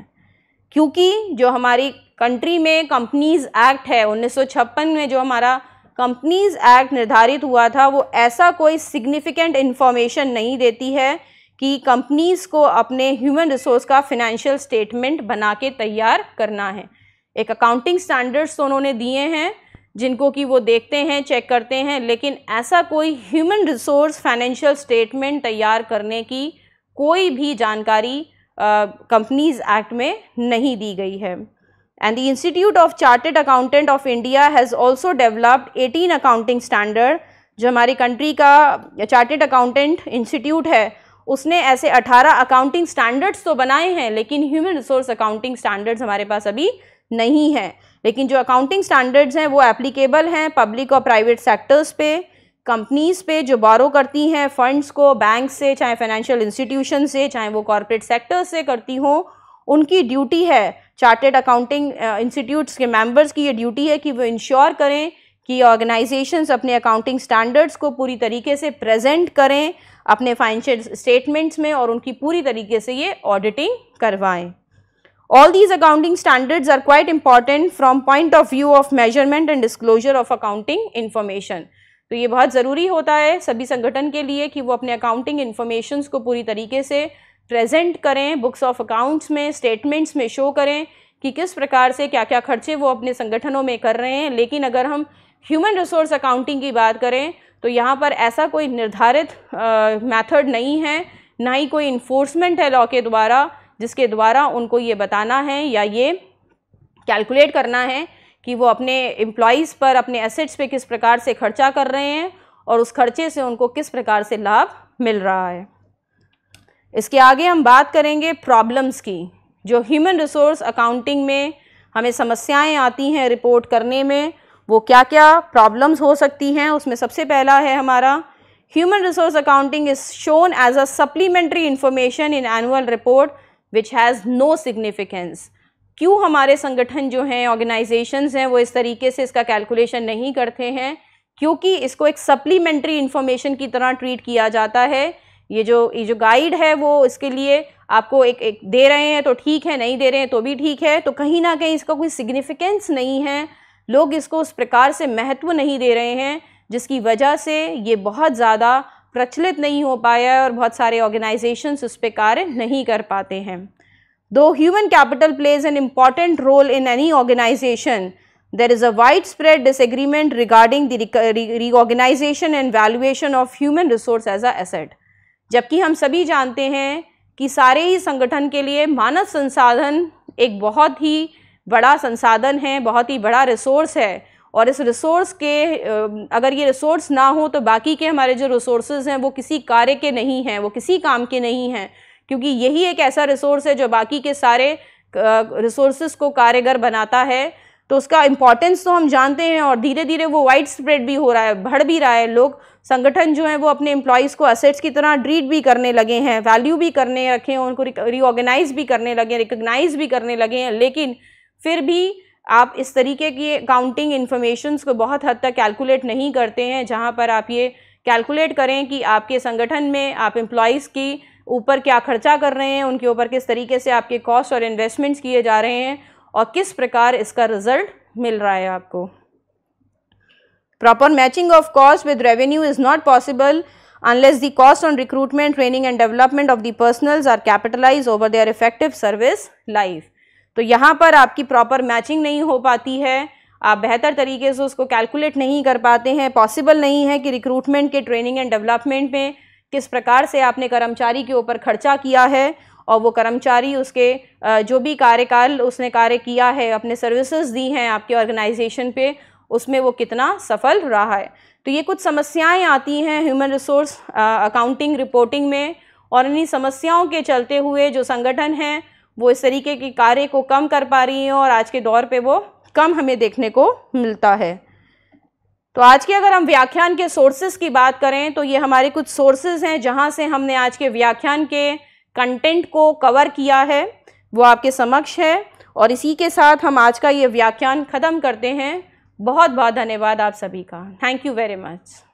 A: क्योंकि जो हमारी कंट्री में कंपनीज़ एक्ट है 1956 में जो हमारा कंपनीज़ एक्ट निर्धारित हुआ था वो ऐसा कोई सिग्निफिकेंट इन्फॉर्मेशन नहीं देती है कि कंपनीज़ को अपने ह्यूमन रिसोर्स का फिनेंशियल स्टेटमेंट बना के तैयार करना है एक अकाउंटिंग स्टैंडर्ड्स तो उन्होंने दिए हैं जिनको कि वो देखते हैं चेक करते हैं लेकिन ऐसा कोई ह्यूमन रिसोर्स फाइनेंशियल स्टेटमेंट तैयार करने की कोई भी जानकारी कंपनीज एक्ट में नहीं दी गई है and the institute of chartered accountant of India has also developed 18 accounting standard जो हमारी कंट्री का चार्टेड अकाउंटेंट इंस्टीट्यूट है उसने ऐसे 18 अकाउंटिंग स्टैंडर्ड्स तो बनाए हैं लेकिन ह्यूमन रिसोर्स अकाउंटिंग स्टैंडर्ड्स हमारे पास अभी नहीं है लेकिन जो अकाउंटिंग स्टैंडर्ड्स हैं वो एप्लीकेबल हैं पब्लिक और प्राइवेट सेक्टर्स पे कंपनीज़ पे जो बारो करती हैं फंड्स को बैंक से चाहे फाइनेंशियल इंस्टीट्यूशन से चाहे वो कॉरपोरेट सेक्टर्स से करती हों उनकी ड्यूटी है चार्टेड अकाउंटिंग इंस्टीट्यूट्स के मेंबर्स की ये ड्यूटी है कि वो इंश्योर करें कि ऑर्गेनाइजेशंस अपने अकाउंटिंग स्टैंडर्ड्स को पूरी तरीके से प्रेजेंट करें अपने फाइनेंशियल स्टेटमेंट्स में और उनकी पूरी तरीके से ये ऑडिटिंग करवाएं All these accounting standards are quite important from point of view of measurement and disclosure of accounting information. तो ये बहुत ज़रूरी होता है सभी संगठन के लिए कि वो अपने अकाउंटिंग इन्फॉर्मेशन को पूरी तरीके से प्रेजेंट करें बुक्स ऑफ अकाउंट्स में स्टेटमेंट्स में शो करें कि किस प्रकार से क्या क्या खर्चे वो अपने संगठनों में कर रहे हैं लेकिन अगर हम ह्यूमन रिसोर्स अकाउंटिंग की बात करें तो यहाँ पर ऐसा कोई निर्धारित मेथड नहीं है ना ही कोई इन्फोर्समेंट है लॉ के द्वारा जिसके द्वारा उनको ये बताना है या ये कैलकुलेट करना है कि वो अपने एम्प्लॉयज़ पर अपने एसेट्स पे किस प्रकार से खर्चा कर रहे हैं और उस खर्चे से उनको किस प्रकार से लाभ मिल रहा है इसके आगे हम बात करेंगे प्रॉब्लम्स की जो ह्यूमन रिसोर्स अकाउंटिंग में हमें समस्याएं आती हैं रिपोर्ट करने में वो क्या क्या प्रॉब्लम्स हो सकती हैं उसमें सबसे पहला है हमारा human resource accounting is shown as a supplementary information in annual report which has no significance क्यों हमारे संगठन जो हैं ऑर्गेनाइजेशंस हैं वो इस तरीके से इसका कैलकुलेशन नहीं करते हैं क्योंकि इसको एक सप्लीमेंट्री इन्फॉर्मेशन की तरह ट्रीट किया जाता है ये जो ये जो गाइड है वो इसके लिए आपको एक एक दे रहे हैं तो ठीक है नहीं दे रहे हैं तो भी ठीक है तो कहीं ना कहीं इसका कोई सिग्निफिकेंस नहीं है लोग इसको उस प्रकार से महत्व नहीं दे रहे हैं जिसकी वजह से ये बहुत ज़्यादा प्रचलित नहीं हो पाया है और बहुत सारे ऑर्गेनाइजेशन उस पर कार्य नहीं कर पाते हैं दो human capital plays an important role in any organization there is a wide spread disagreement regarding the reorganization and valuation of human resource as a asset जबकि हम सभी जानते हैं कि सारे ही संगठन के लिए मानव संसाधन एक बहुत ही बड़ा संसाधन है बहुत ही बड़ा रिसोर्स है और इस रिसोर्स के अगर ये रिसोर्स ना हो तो बाकी के हमारे जो रिसोर्स हैं वो किसी कार्य के नहीं हैं वो किसी काम के नहीं हैं क्योंकि यही एक ऐसा रिसोर्स है जो बाकी के सारे रिसोर्स को कारगर बनाता है तो उसका इम्पॉर्टेंस तो हम जानते हैं और धीरे धीरे वो वाइड स्प्रेड भी हो रहा है बढ़ भी रहा है लोग संगठन जो हैं वो अपने एम्प्लॉयज़ को असेट्स की तरह ट्रीट भी करने लगे हैं वैल्यू भी करने रखे हैं उनको रिओर्गेनाइज भी करने लगे रिकोगनाइज भी करने लगे हैं लेकिन फिर भी आप इस तरीके की काउंटिंग इन्फॉर्मेशन को बहुत हद तक कैलकुलेट नहीं करते हैं जहाँ पर आप ये कैलकुलेट करें कि आपके संगठन में आप एम्प्लॉयज़ की ऊपर क्या खर्चा कर रहे हैं उनके ऊपर किस तरीके से आपके कॉस्ट और इन्वेस्टमेंट्स किए जा रहे हैं और किस प्रकार इसका रिजल्ट मिल रहा है आपको proper matching of cost with revenue is not possible unless the cost on recruitment training and development of the personnels are capitalise over their effective service life तो यहाँ पर आपकी प्रॉपर मैचिंग नहीं हो पाती है आप बेहतर तरीके से उसको कैलकुलेट नहीं कर पाते हैं पॉसिबल नहीं है कि रिक्रूटमेंट के ट्रेनिंग एंड डेवलपमेंट में किस प्रकार से आपने कर्मचारी के ऊपर खर्चा किया है और वो कर्मचारी उसके जो भी कार्यकाल उसने कार्य किया है अपने सर्विसेज दी हैं आपके ऑर्गेनाइजेशन पे उसमें वो कितना सफल रहा है तो ये कुछ समस्याएं आती हैं ह्यूमन रिसोर्स अकाउंटिंग रिपोर्टिंग में और इन्हीं समस्याओं के चलते हुए जो संगठन हैं वो इस तरीके के कार्य को कम कर पा रही हैं और आज के दौर पे वो कम हमें देखने को मिलता है तो आज के अगर हम व्याख्यान के सोर्सेज की बात करें तो ये हमारे कुछ सोर्सेज हैं जहाँ से हमने आज के व्याख्यान के कंटेंट को कवर किया है वो आपके समक्ष है और इसी के साथ हम आज का ये व्याख्यान ख़त्म करते हैं बहुत बहुत धन्यवाद आप सभी का थैंक यू वेरी मच